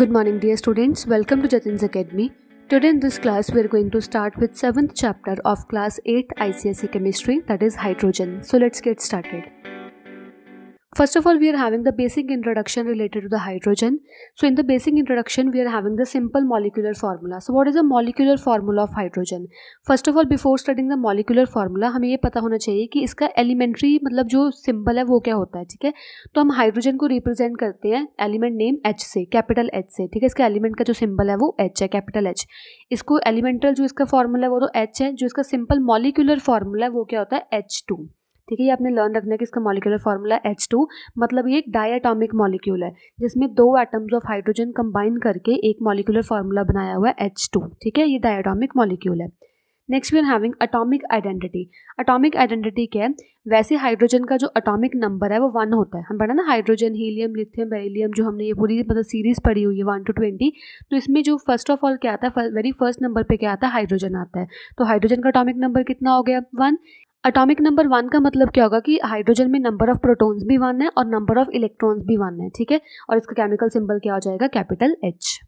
Good morning dear students, welcome to Jatin's Academy. Today in this class we are going to start with 7th chapter of class 8 ICSE chemistry that is hydrogen. So let's get started. First of all, we are having the basic introduction related to the hydrogen. So in the basic introduction, we are having the simple molecular formula. So what is the molecular formula of hydrogen? First of all, before studying the molecular formula, हमें ये पता होना चाहिए कि इसका elementary मतलब जो symbol है वो क्या होता है ठीक है तो हम hydrogen को represent करते हैं element name H से capital H से ठीक है इसका element का जो symbol है वो H है capital H. इसको elemental जो इसका formula है वो तो H है जो इसका simple molecular formula है वो क्या होता है एच टू ठीक है ये आपने लर्न रखना है कि इसका मॉलिकुलर फार्मूला एच टू मतलब ये एक डायटॉमिक मॉलिक्यूल है जिसमें दो एटम्स ऑफ हाइड्रोजन कंबाइन करके एक मॉलिकुलर फार्मूला बनाया हुआ है एच टू ठीक है ये डायटॉमिक मॉलिक्यूल है next we are having atomic identity atomic identity क्या है वैसे हाइड्रोजन का जो अटोमिक नंबर है वो वन होता है हम पढ़ा ना हाइड्रोजन हीलियम लिथियम बेरिलियम जो हमने ये पूरी मतलब सीरीज पढ़ी हुई है वन टू ट्वेंटी तो इसमें जो फर्स्ट ऑफ ऑल क्या आता है वेरी फर्स्ट नंबर पे क्या आता है हाइड्रोजन आता है तो हाइड्रोजन का अटोमिक नंबर कितना हो गया वन अटोमिक नंबर वन का मतलब क्या होगा कि हाइड्रोजन में नंबर ऑफ प्रोटॉन्स भी वन है और नंबर ऑफ इलेक्ट्रॉन्स भी वन है ठीक है और इसका केमिकल सिंबल क्या हो जाएगा capital H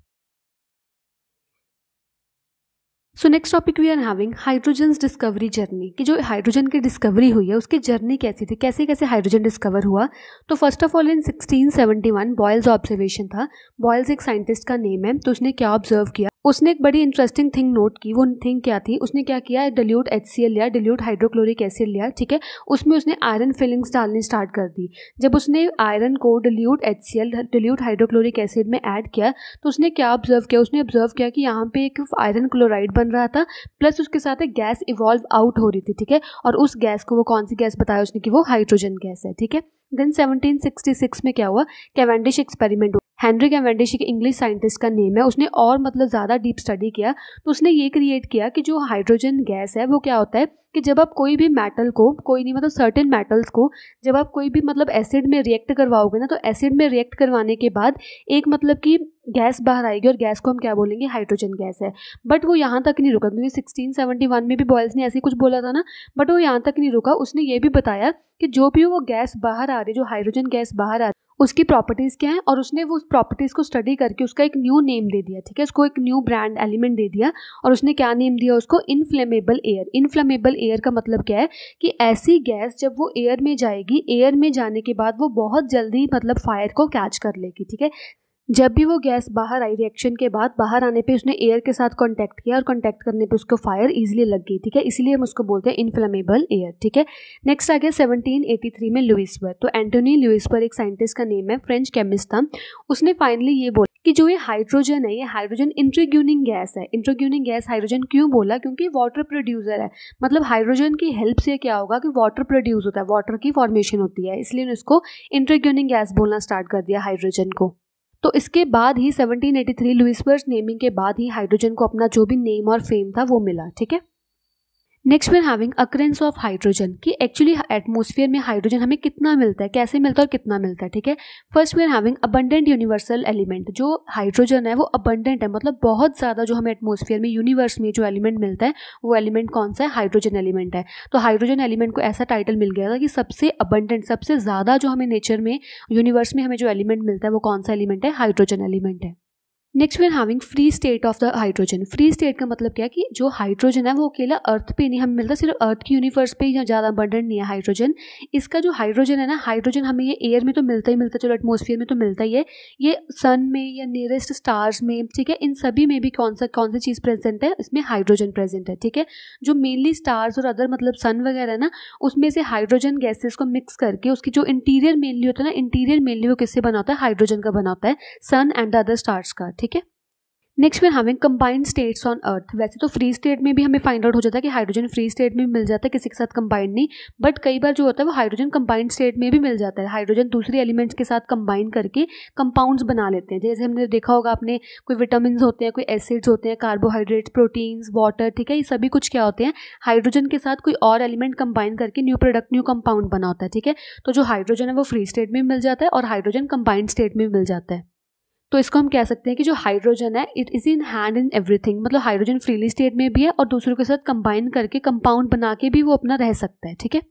so next topic we are having hydrogen discovery journey कि जो हाइड्रोजन की डिस्कवरी हुई है उसकी जर्नी कैसी थी कैसे कैसे हाइड्रोजन डिस्कवर हुआ तो first of all in 1671 Boyle's observation था बॉयल्स एक साइंटिस्ट का नेम है तो उसने क्या ऑब्जर्व किया उसने एक बड़ी इंटरेस्टिंग थिंग नोट की वो थिंग क्या थी उसने क्या किया डिल्यूट एच लिया डिल्यूट हाइड्रोक्लोरिक एसिड लिया ठीक है उसमें उसने आयरन फिलिंग्स डालनी स्टार्ट कर दी जब उसने आयरन को dilute H dilute hydrochloric acid में ऐड किया तो उसने क्या ऑब्जर्व किया उसने ऑब्जर्व किया कि यहाँ पे एक आयरन क्लोराइड बन रहा था प्लस उसके साथ एक गैस इवॉल्व आउट हो रही थी ठीक है और उस गैस को वो कौन सी गैस बताया उसने कि वो हाइड्रोजन गैस है ठीक है देन 1766 में क्या हुआ कैवेंडिश एक्सपेरिमेंट हैंनरी कैवेंडिश एक इंग्लिश साइंटिस्ट का नेम है उसने और मतलब ज़्यादा डीप स्टडी किया तो उसने ये क्रिएट किया कि जो हाइड्रोजन गैस है वो क्या होता है कि जब आप कोई भी मेटल को कोई नहीं मतलब सर्टेन मेटल्स को जब आप कोई भी मतलब एसिड में रिएक्ट करवाओगे ना तो एसिड में रिएक्ट करवाने के बाद एक मतलब कि गैस बाहर आएगी और गैस को हम क्या बोलेंगे हाइड्रोजन गैस है बट वो यहाँ तक नहीं रुका क्योंकि सिक्सटीन सेवेंटी वन में भी बॉयल्स ने ऐसे कुछ बोला था ना बट वो यहाँ तक नहीं रुका उसने ये भी बताया कि जो भी वो गैस बाहर आ रही जो हाइड्रोजन गैस बाहर आ रही उसकी प्रॉपर्टीज़ क्या हैं और उसने वो उस प्रॉपर्टीज़ को स्टडी करके उसका एक न्यू नेम दे दिया ठीक है उसको एक न्यू ब्रांड एलिमेंट दे दिया और उसने क्या नेम दिया उसको इनफ्लेमेबल एयर इनफ्लेमेबल एयर का मतलब क्या है कि ऐसी गैस जब वो एयर में जाएगी एयर में जाने के बाद वो बहुत जल्दी मतलब फायर को कैच कर लेगी ठीक है जब भी वो गैस बाहर आई रिएक्शन के बाद बाहर आने पे उसने एयर के साथ कांटेक्ट किया और कांटेक्ट करने पे उसको फायर इजीली लग गई ठीक है इसीलिए हम उसको बोलते हैं इनफ्लेमेबल एयर ठीक है नेक्स्ट आ गया 1783 में लुइसवर तो एंटोनी लुइसबर एक साइंटिस्ट का नेम है फ्रेंच केमिस्ट था उसने फाइनली ये बोला कि जो ये हाइड्रोजन है ये हाइड्रोजन इंट्रीग्यूनिंग गैस है इंट्रोग्यूनिंग गैस हाइड्रोजन क्यों बोला क्योंकि वाटर प्रोड्यूसर है मतलब हाइड्रोजन की हेल्प से क्या होगा कि वाटर प्रोड्यूस होता है वाटर की फॉर्मेशन होती है इसलिए उसको इंट्रोग्यूनिंग गैस बोलना स्टार्ट कर दिया हाइड्रोजन को तो इसके बाद ही 1783 लुइसबर्ग नेमिंग के बाद ही हाइड्रोजन को अपना जो भी नेम और फेम था वो मिला ठीक है next we're having occurrence of hydrogen कि एक्चुअली एटमोसफियर में हाइड्रोजन हमें कितना मिलता है कैसे मिलता है और कितना मिलता है ठीक है first we're having abundant universal element जो हाइड्रोजन है वो अबंडेंट है मतलब बहुत ज़्यादा जो हमें एटमोसफियर में यूनिवर्स में जो एलिमेंट मिलता है वो एलिमेंट कौन सा है हाइड्रोजन एलिमेंट है तो हाइड्रोजन एलिमेंट को ऐसा टाइटल मिल गया था कि सबसे अबंडेंट सबसे ज़्यादा जो हमें नेचर में यूनिवर्स में हमें जो एलिमेंट मिलता है वो कौन सा एलिमेंट है हाइड्रोजन एलिमेंट है next we are having free state of the hydrogen free state का मतलब क्या है कि जो हाइड्रोजन है वो अकेला अर्थ पे नहीं हमें मिलता सिर्फ अर्थ के यूनिवर्स पे ही ज़्यादा बर्डन नहीं है हाइड्रोजन इसका जो हाइड्रोजन है ना हाइड्रोजन हमें ये एयर में तो मिलता ही मिलता है चलो एटमोसफियर में तो मिलता ही है ये सन में या नियरेस्ट स्टार्स में ठीक है इन सभी में भी कौन सा कौन सी चीज़ प्रेजेंट है इसमें हाइड्रोजन प्रेजेंट है ठीक है जो मेनली स्टार्स और अदर मतलब सन वगैरह है ना उसमें से हाइड्रोजन गैसेज को मिक्स करके उसकी जो इंटीरियर मेनली होता है ना इंटीरियर मेनली वो किससे बना होता है हाइड्रोजन का बना होता है सन एंड अदर स्टार्स का ठीक है next we're having combined states on earth वैसे तो फ्री स्टेट में भी हमें फाइंड आउट हो जाता है कि हाइड्रोजन फ्री स्टेट में मिल जाता है किसी के साथ कंबाइंड नहीं बट कई बार जो होता है वो हाइड्रोजन कंबाइंड स्टेट में भी मिल जाता है हाइड्रोजन दूसरे एलिमेंट्स के साथ कंबाइन करके कंपाउंड्स बना लेते हैं जैसे हमने देखा होगा आपने कोई विटामिन होते हैं कोई एसिड्स होते हैं कार्बोहाइड्रेट्स प्रोटीन्स वाटर ठीक है ये सभी कुछ क्या होते हैं हाइड्रोजन के साथ कोई और एलिमेंट कंबाइन करके न्यू प्रोडक्ट न्यू कंपाउंड बना होता है ठीक है तो जो हाइड्रोजन है वो फ्री स्टेट में मिल जाता है और हाइड्रोजन कंबाइंड स्टेट में मिल जाता है तो इसको हम कह सकते हैं कि जो हाइड्रोजन है it is in hand in everything मतलब हाइड्रोजन फ्रीली स्टेट में भी है और दूसरों के साथ कंबाइन करके कंपाउंड बना के भी वो अपना रह सकता है ठीक है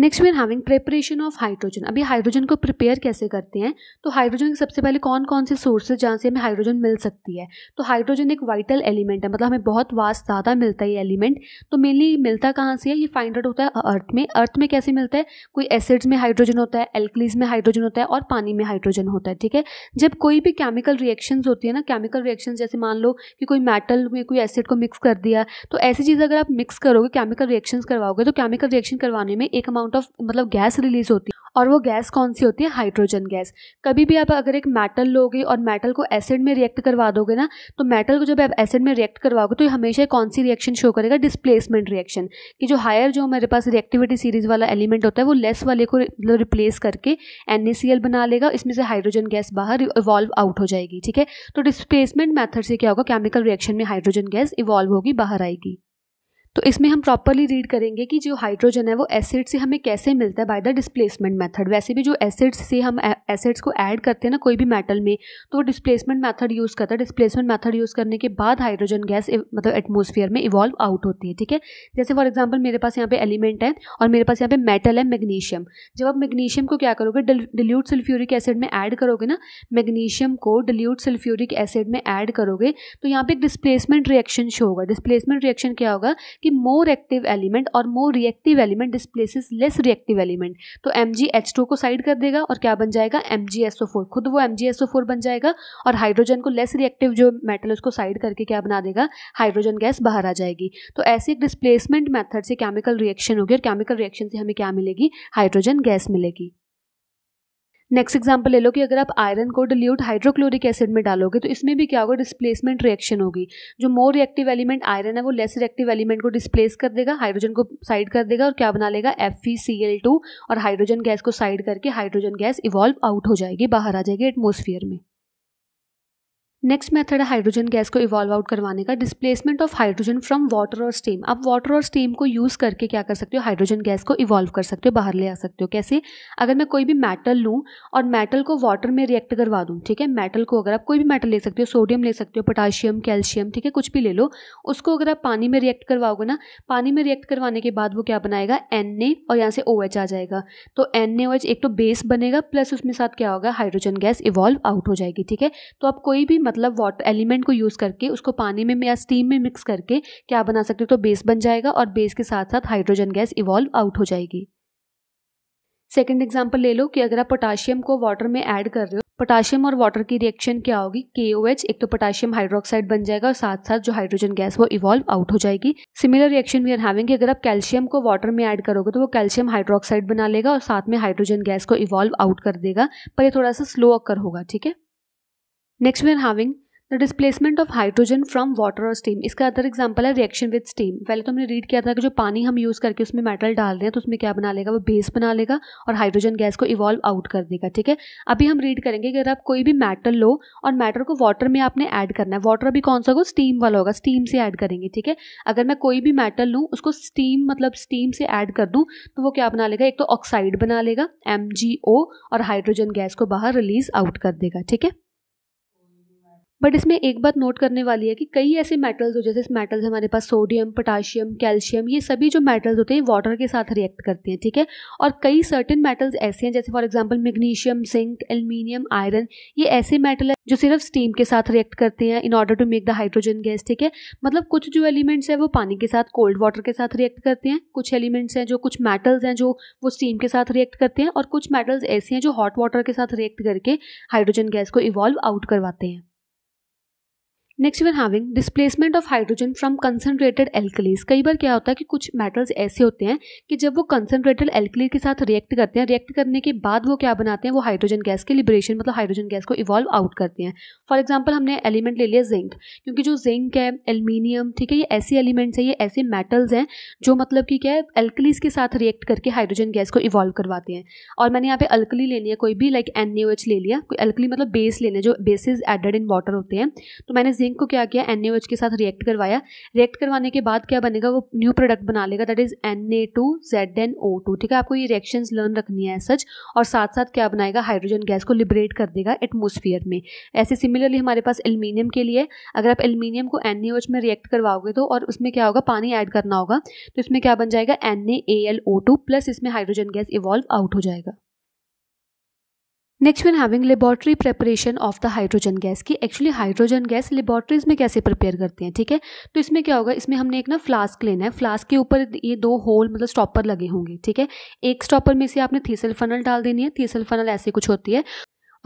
next we are having preparation of hydrogen अभी हाइड्रोजन को प्रिपेयर कैसे करते हैं तो हाइड्रोजन के सबसे पहले कौन कौन से सोर्सेज जहाँ से हमें हाइड्रोजन मिल सकती है तो हाइड्रोजन एक वाइटल एलिमेंट है मतलब हमें बहुत वास्ट ज़्यादा मिलता है ये एलिमेंट तो मेनली मिलता कहाँ से है ये फाइंड आउट होता है अर्थ में अर्थ में कैसे मिलता है कोई एसिड्स में हाइड्रोजन होता है एल्कलीज में हाइड्रोजन होता है और पानी में हाइड्रोजन होता है ठीक है जब कोई भी केमिकल रिएक्शन होती है ना केमिकल रिएक्शन जैसे मान लो कि कोई मेटल में कोई एसिड को मिक्स कर दिया तो ऐसी चीज़ अगर आप मिक्स करोगे केमिकल रिएक्शन करवाओगे तो केमिकल रिएक्शन करवाने में एक अमाउंट अमाउंट ऑफ मतलब गैस रिलीज होती है और वो गैस कौन सी होती है हाइड्रोजन गैस कभी भी आप अगर एक मेटल लोगे और मेटल को एसिड में रिएक्ट करवा दोगे ना तो मेटल को जब आप एसिड में रिएक्ट करवाओगे तो ये हमेशा कौन सी रिएक्शन शो करेगा डिस्प्लेसमेंट रिएक्शन कि जो हायर जो हमारे पास रिएक्टिविटी सीरीज वाला एलिमेंट होता है वो लेस वाले को रिप्लेस मतलब करके एन बना लेगा इसमें से हाइड्रोजन गैस बाहर इवॉल्व आउट हो जाएगी ठीक है तो डिस्प्लेसमेंट मैथड से क्या होगा केमिकल रिएक्शन में हाइड्रोजन गैस इवॉल्व होगी बाहर आएगी तो इसमें हम प्रॉपरली रीड करेंगे कि जो हाइड्रोजन है वो एसिड से हमें कैसे मिलता है बाय द डिस्प्लेसमेंट मेथड वैसे भी जो एसिड्स से हम एसिड्स को ऐड करते हैं ना कोई भी मेटल में तो वो डिस्प्लेसमेंट मेथड यूज़ करता है डिस्प्लेसमेंट मेथड यूज़ करने के बाद हाइड्रोजन गैस मतलब एटमोसफियर में इवॉल्व आउट होती है ठीक है जैसे फॉर एग्जाम्पल मेरे पास यहाँ पे एलिमेंट है और मेरे पास यहाँ पे मेटल है मैग्नीशियम जब आप मैग्नीशियम को क्या करोगे डिल्यूट सल्फ्यूरिक एसिड में ऐड करोगे ना मैग्नीशियम को डिल्यूट सल्फ्यूरिक एसिड में ऐड करोगे तो यहाँ पे एक डिस्प्लेसमेंट रिएक्शन शो होगा डिस्प्लेसमेंट रिएक्शन क्या होगा कि मोर एक्टिव एलिमेंट और more reactive element displaces less reactive element तो एम जी एच टू को साइड कर देगा और क्या बन जाएगा M G S O four खुद वो M G S O four बन जाएगा और हाइड्रोजन को लेस रिएक्टिव जो मेटल उसको साइड करके क्या बना देगा हाइड्रोजन गैस बाहर आ जाएगी तो ऐसे एक डिस्प्लेसमेंट मैथड से केमिकल रिएक्शन होगी और केमिकल रिएक्शन से हमें क्या मिलेगी हाइड्रोजन गैस मिलेगी नेक्स्ट एग्जाम्पल ले लो कि अगर आप आयरन को डिल्यूट हाइड्रोक्लोरिक एसिड में डालोगे तो इसमें भी क्या होगा डिस्प्लेसमेंट रिएक्शन होगी जो मोर रिएक्टिव एलिमेंट आयरन है वो लेस रिएक्टिव एलिमेंट को डिस्प्लेस कर देगा हाइड्रोजन को साइड कर देगा और क्या बना लेगा एफ और हाइड्रोजन गैस को साइड करके हाइड्रोजन गैस इवॉल्व आउट हो जाएगी बाहर आ जाएगी एटमोसफियर में नेक्स्ट मेथड है हाइड्रोजन गैस को इवॉल्व आउट करवाने का displacement of hydrogen from water और स्टीम आप वाटर और स्टीम को यूज़ करके क्या कर सकते हो हाइड्रोजन गैस को इवॉल्व कर सकते हो बाहर ले आ सकते हो कैसे अगर मैं कोई भी मेटल लूँ और मेटल को वाटर में रिएक्ट करवा दूँ ठीक है मेटल को अगर आप कोई भी मेटल ले सकते हो सोडियम ले सकते हो पोटाशियम कैल्शियम ठीक है कुछ भी ले लो उसको अगर आप पानी में रिएक्ट करवाओगे ना पानी में रिएक्ट करवाने के बाद वो क्या बनाएगा एन ए और यहाँ से ओ OH एच आ जाएगा तो एन ए एच एक तो बेस बनेगा प्लस उसमें साथ क्या होगा हाइड्रोजन गैस इवॉल्व आउट हो जाएगी ठीक है तो आप कोई भी मतलब वाटर एलिमेंट को यूज़ करके उसको पानी में या स्टीम में मिक्स करके क्या बना सकते हो तो बेस बन जाएगा और बेस के साथ साथ हाइड्रोजन गैस इवॉल्व आउट हो जाएगी सेकेंड एग्जाम्पल ले लो कि अगर आप पोटाशियम को वाटर में ऐड कर रहे हो पोटाशियम और वाटर की रिएक्शन क्या होगी के ओ एच एक तो पोटाशियम हाइड्रोक्साइड बन जाएगा और साथ साथ जो हाइड्रोजन गैस वो इवॉल्व आउट हो जाएगी similar reaction we are having अगर आप कैल्शियम को वाटर में ऐड करोगे तो वो कैल्शियम हाइड्रोक्साइड बना लेगा और साथ में हाइड्रोजन गैस को इवॉल्व आउट कर देगा पर ये थोड़ा सा स्लो अक्कर होगा ठीक है next we are having the displacement of hydrogen from water और स्टीम इसका अदर एग्जाम्पल है रिएक्शन विद स्टीम पहले तो हमने रीड किया था कि जो पानी हम यूज़ करके उसमें मेटल डाल रहे हैं तो उसमें क्या बना लेगा वो बेस बना लेगा और हाइड्रोजन गैस को इवॉल्व आउट कर देगा ठीक है अभी हम रीड करेंगे कि अगर आप कोई भी मेटल लो और मेटल को वाटर में आपने ऐड करना है वाटर अभी कौन सा होगा स्टीम वाला होगा स्टीम से ऐड करेंगे ठीक है अगर मैं कोई भी मेटल लूँ उसको स्टीम मतलब स्टीम से ऐड कर दूँ तो वो क्या बना लेगा एक तो ऑक्साइड बना लेगा एम और हाइड्रोजन गैस को बाहर रिलीज आउट कर देगा ठीक है बट इसमें एक बात नोट करने वाली है कि कई ऐसे मेटल्स हो जैसे मेटल्स हमारे पास सोडियम पोटाशियम कैल्शियम ये सभी जो मेटल्स होते हैं वाटर के साथ रिएक्ट करते हैं ठीक है और कई सर्टेन मेटल्स ऐसे हैं जैसे for example magnesium zinc aluminium iron ये ऐसे मेटल है जो सिर्फ स्टीम के साथ रिएक्ट करते हैं in order to make the hydrogen gas ठीक है मतलब कुछ जो एलिमेंट्स हैं वो पानी के साथ कोल्ड वाटर के साथ रिएक्ट करते हैं कुछ एलिमेंट्स हैं जो कुछ मेटल्स हैं जो वो स्टीम के साथ रिएक्ट करते हैं और कुछ मेटल्स ऐसे हैं जो हॉट वाटर के साथ रिएक्ट करके हाइड्रोजन गैस को इवॉल्व आउट करवाते हैं next one having displacement of hydrogen from concentrated alkalis कई बार क्या होता है कि कुछ मेटल्स ऐसे होते हैं कि जब वो कंसनट्रेटेड एल्कली के साथ रिएक्ट करते हैं रिएक्ट करने के बाद वो क्या बनाते हैं वो हाइड्रोजन गैस के लिबरेशन मतलब हाइड्रोजन गैस को इवॉल्व आउट करते हैं फॉर एग्जाम्पल हमने एलिमेंट ले लिया जिंक क्योंकि जो जिंक है एल्मीनियम ठीक है ये ऐसे एलिमेंट्स हैं ये ऐसे मेटल्स हैं जो मतलब कि क्या है एल्कलीज के साथ रिएक्ट करके हाइड्रोजन गैस को इवॉल्व करवाते हैं और मैंने यहाँ पे अल्कली ले लिया कोई भी लाइक एन ले लिया कोई अल्कली मतलब बेस लेना जो बेसिस एडेड इन वाटर होते हैं तो मैंने जिंक को क्या किया एन के साथ रिएक्ट करवाया रिएक्ट करवाने के बाद क्या बनेगा वो न्यू प्रोडक्ट बना लेगा that is N A two Z N O two ठीक है आपको ये रिएक्शंस लर्न रखनी है सच और साथ साथ क्या बनाएगा हाइड्रोजन गैस को लिबरेट कर देगा एटमोसफियर में ऐसे सिमिलरली हमारे पास एल्यूमिनियम के लिए अगर आप एल्यूमिनियम को एन में रिएक्ट करवाओगे तो और उसमें क्या होगा पानी ऐड करना होगा तो इसमें क्या बन जाएगा एन प्लस इसमें हाइड्रोजन गैस इवॉल्व आउट हो जाएगा next one having laboratory preparation of the hydrogen gas की एक्चुअली हाइड्रोजन गैस लेबॉर्ट्रीज में कैसे प्रिपेयर करते हैं ठीक है तो इसमें क्या होगा इसमें हमने एक ना फ्लास्क लेना है फ्लास्क के ऊपर ये दो होल मतलब स्टॉपर लगे होंगे ठीक है एक स्टॉपर में से आपने थीसल फनल डाल देनी है थीसल फनल ऐसे कुछ होती है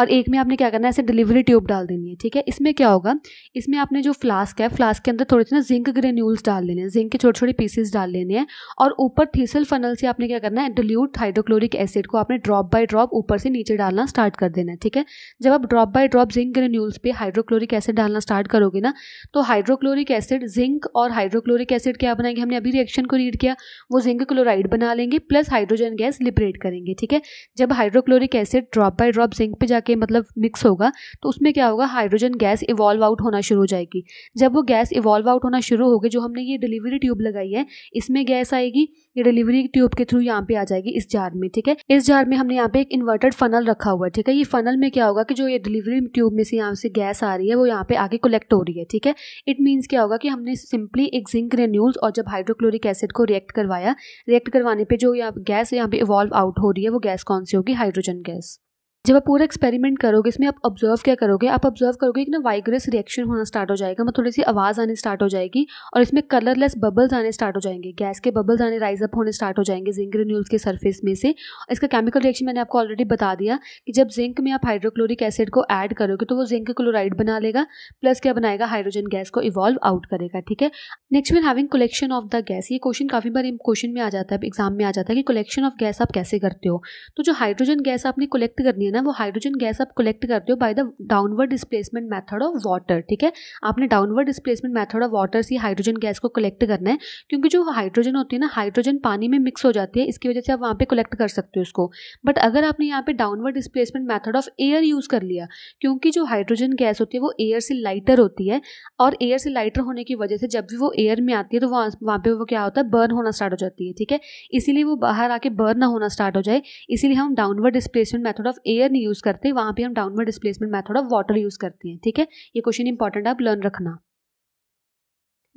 और एक में आपने क्या करना है ऐसे डिलीवरी ट्यूब डाल देनी है ठीक है इसमें क्या होगा इसमें आपने जो फ्लास्क है फ्लास्क के अंदर थोड़े से ना जिंक ग्रेन्यूल्स डाल लेने हैं जिंक के छोटे छोटे पीसेस डाल लेने हैं और ऊपर थीसल फनल से आपने क्या करना है डिल्यूट हाइड्रोक्लोरिक एसिड को आपने ड्रॉप बाय ड्रॉप ऊपर से नीचे डालना स्टार्ट कर देना है ठीक है जब आप drop by drop zinc granules पर हाइड्रोक्लोरिक एसिड डालना स्टार्ट करोगे ना तो हाइड्रोक्लोरिक एसिड जिंक और हाइड्रोक्लोरिक एसिड क्या बनाएंगे हमने अभी रिएक्शन को रीड किया वो जिंक क्लोराइड बना लेंगे प्लस हाइड्रोजन गैस लिबरेट करेंगे ठीक है जब hydrochloric acid drop by drop zinc पर जाकर के मतलब मिक्स होगा तो उसमें क्या होगा हाइड्रोजन गैस इवॉल्व आउट होना शुरू हो जाएगी जब वो गैस इवॉल्व आउट होना शुरू होगी जो हमने ये डिलीवरी ट्यूब लगाई है इसमें गैस आएगी ये डिलीवरी ट्यूब के थ्रू यहाँ पे आ जाएगी इस जार में ठीक है इस जार में हमने यहाँ पे एक इन्वर्टेड फनल रखा हुआ है ठीक है ये फनल में क्या होगा कि जो ये डिलीवरी ट्यूब में से यहाँ से गैस आ रही है वो यहाँ पे आगे कलेक्ट हो रही है ठीक है इट मीन्स क्या होगा कि हमने सिंपली एक जिंक रेन्यूल्स और जब हाइड्रोक्लोरिक एसिड को रिएक्ट करवाया रिएक्ट करवाने पर जो यहाँ गैस यहाँ पे इवॉल्व आउट हो रही है वो गैस कौन सी होगी हाइड्रोजन गैस जब आप पूरा एक्सपेरिमेंट करोगे इसमें आप ऑब्जर्व क्या करोगे आप ऑब्जर्व करोगे कि ना वाइग्रस रिएक्शन होना स्टार्ट हो जाएगा मतलब थोड़ी सी आवाज़ आने स्टार्ट हो जाएगी और इसमें कलरलेस बबल्स आने स्टार्ट हो जाएंगे गैस के बबल्स आने राइज अप होने स्टार्ट हो जाएंगे जिंक रिन्यूल्स के सर्फेस में से इसका केमिकल रिएक्शन मैंने आपको ऑलरेडी बता दिया कि जब जिंक में आप हाइड्रोक्लोरिक एसिड को ऐड करोगे तो वो जिंक क्लोराइड बना लेगा प्लस क्या बनाएगा हाइड्रोजन गैस को इवॉल्व आउट करेगा ठीक है next Veer having collection of the gas ये क्वेश्चन काफ़ी बार क्वेश्चन में आ जाता है एग्जाम में आ जाता है कि कलेक्शन ऑफ गैस आप कैसे करते हो तो जो हाइड्रोजन गैस आपने कलेक्ट करनी है ना वो हाइड्रोजन गैस आप कलेक्ट करते हो by the downward displacement method of water ठीक है आपने downward displacement method of water से हाइड्रोजन गैस को कलेक्ट करना है क्योंकि जो हाइड्रोजन होती है ना हाइड्रोजन पानी में मिक्स हो जाती है इसकी वजह से आप वहाँ पर कलेक्ट कर सकते हो उसको बट अगर आपने यहाँ पे downward displacement method of air use कर लिया क्योंकि जो हाइड्रोजन गैस होती है वो एयर से लाइटर होती है और एयर से लाइटर होने की वजह से जब भी वो एयर में आती है तो वहाँ वहाँ पर वो क्या होता है बर्न होना स्टार्ट हो जाती है ठीक है इसीलिए वो बाहर आके बर्न ना होना स्टार्ट हो जाए इसीलिए हम downward displacement method of air air नहीं यूज़ करते वहाँ पे हम downward displacement method of water use करते हैं ठीक है ये क्वेश्चन इंपॉर्टेंट आप लर्न रखना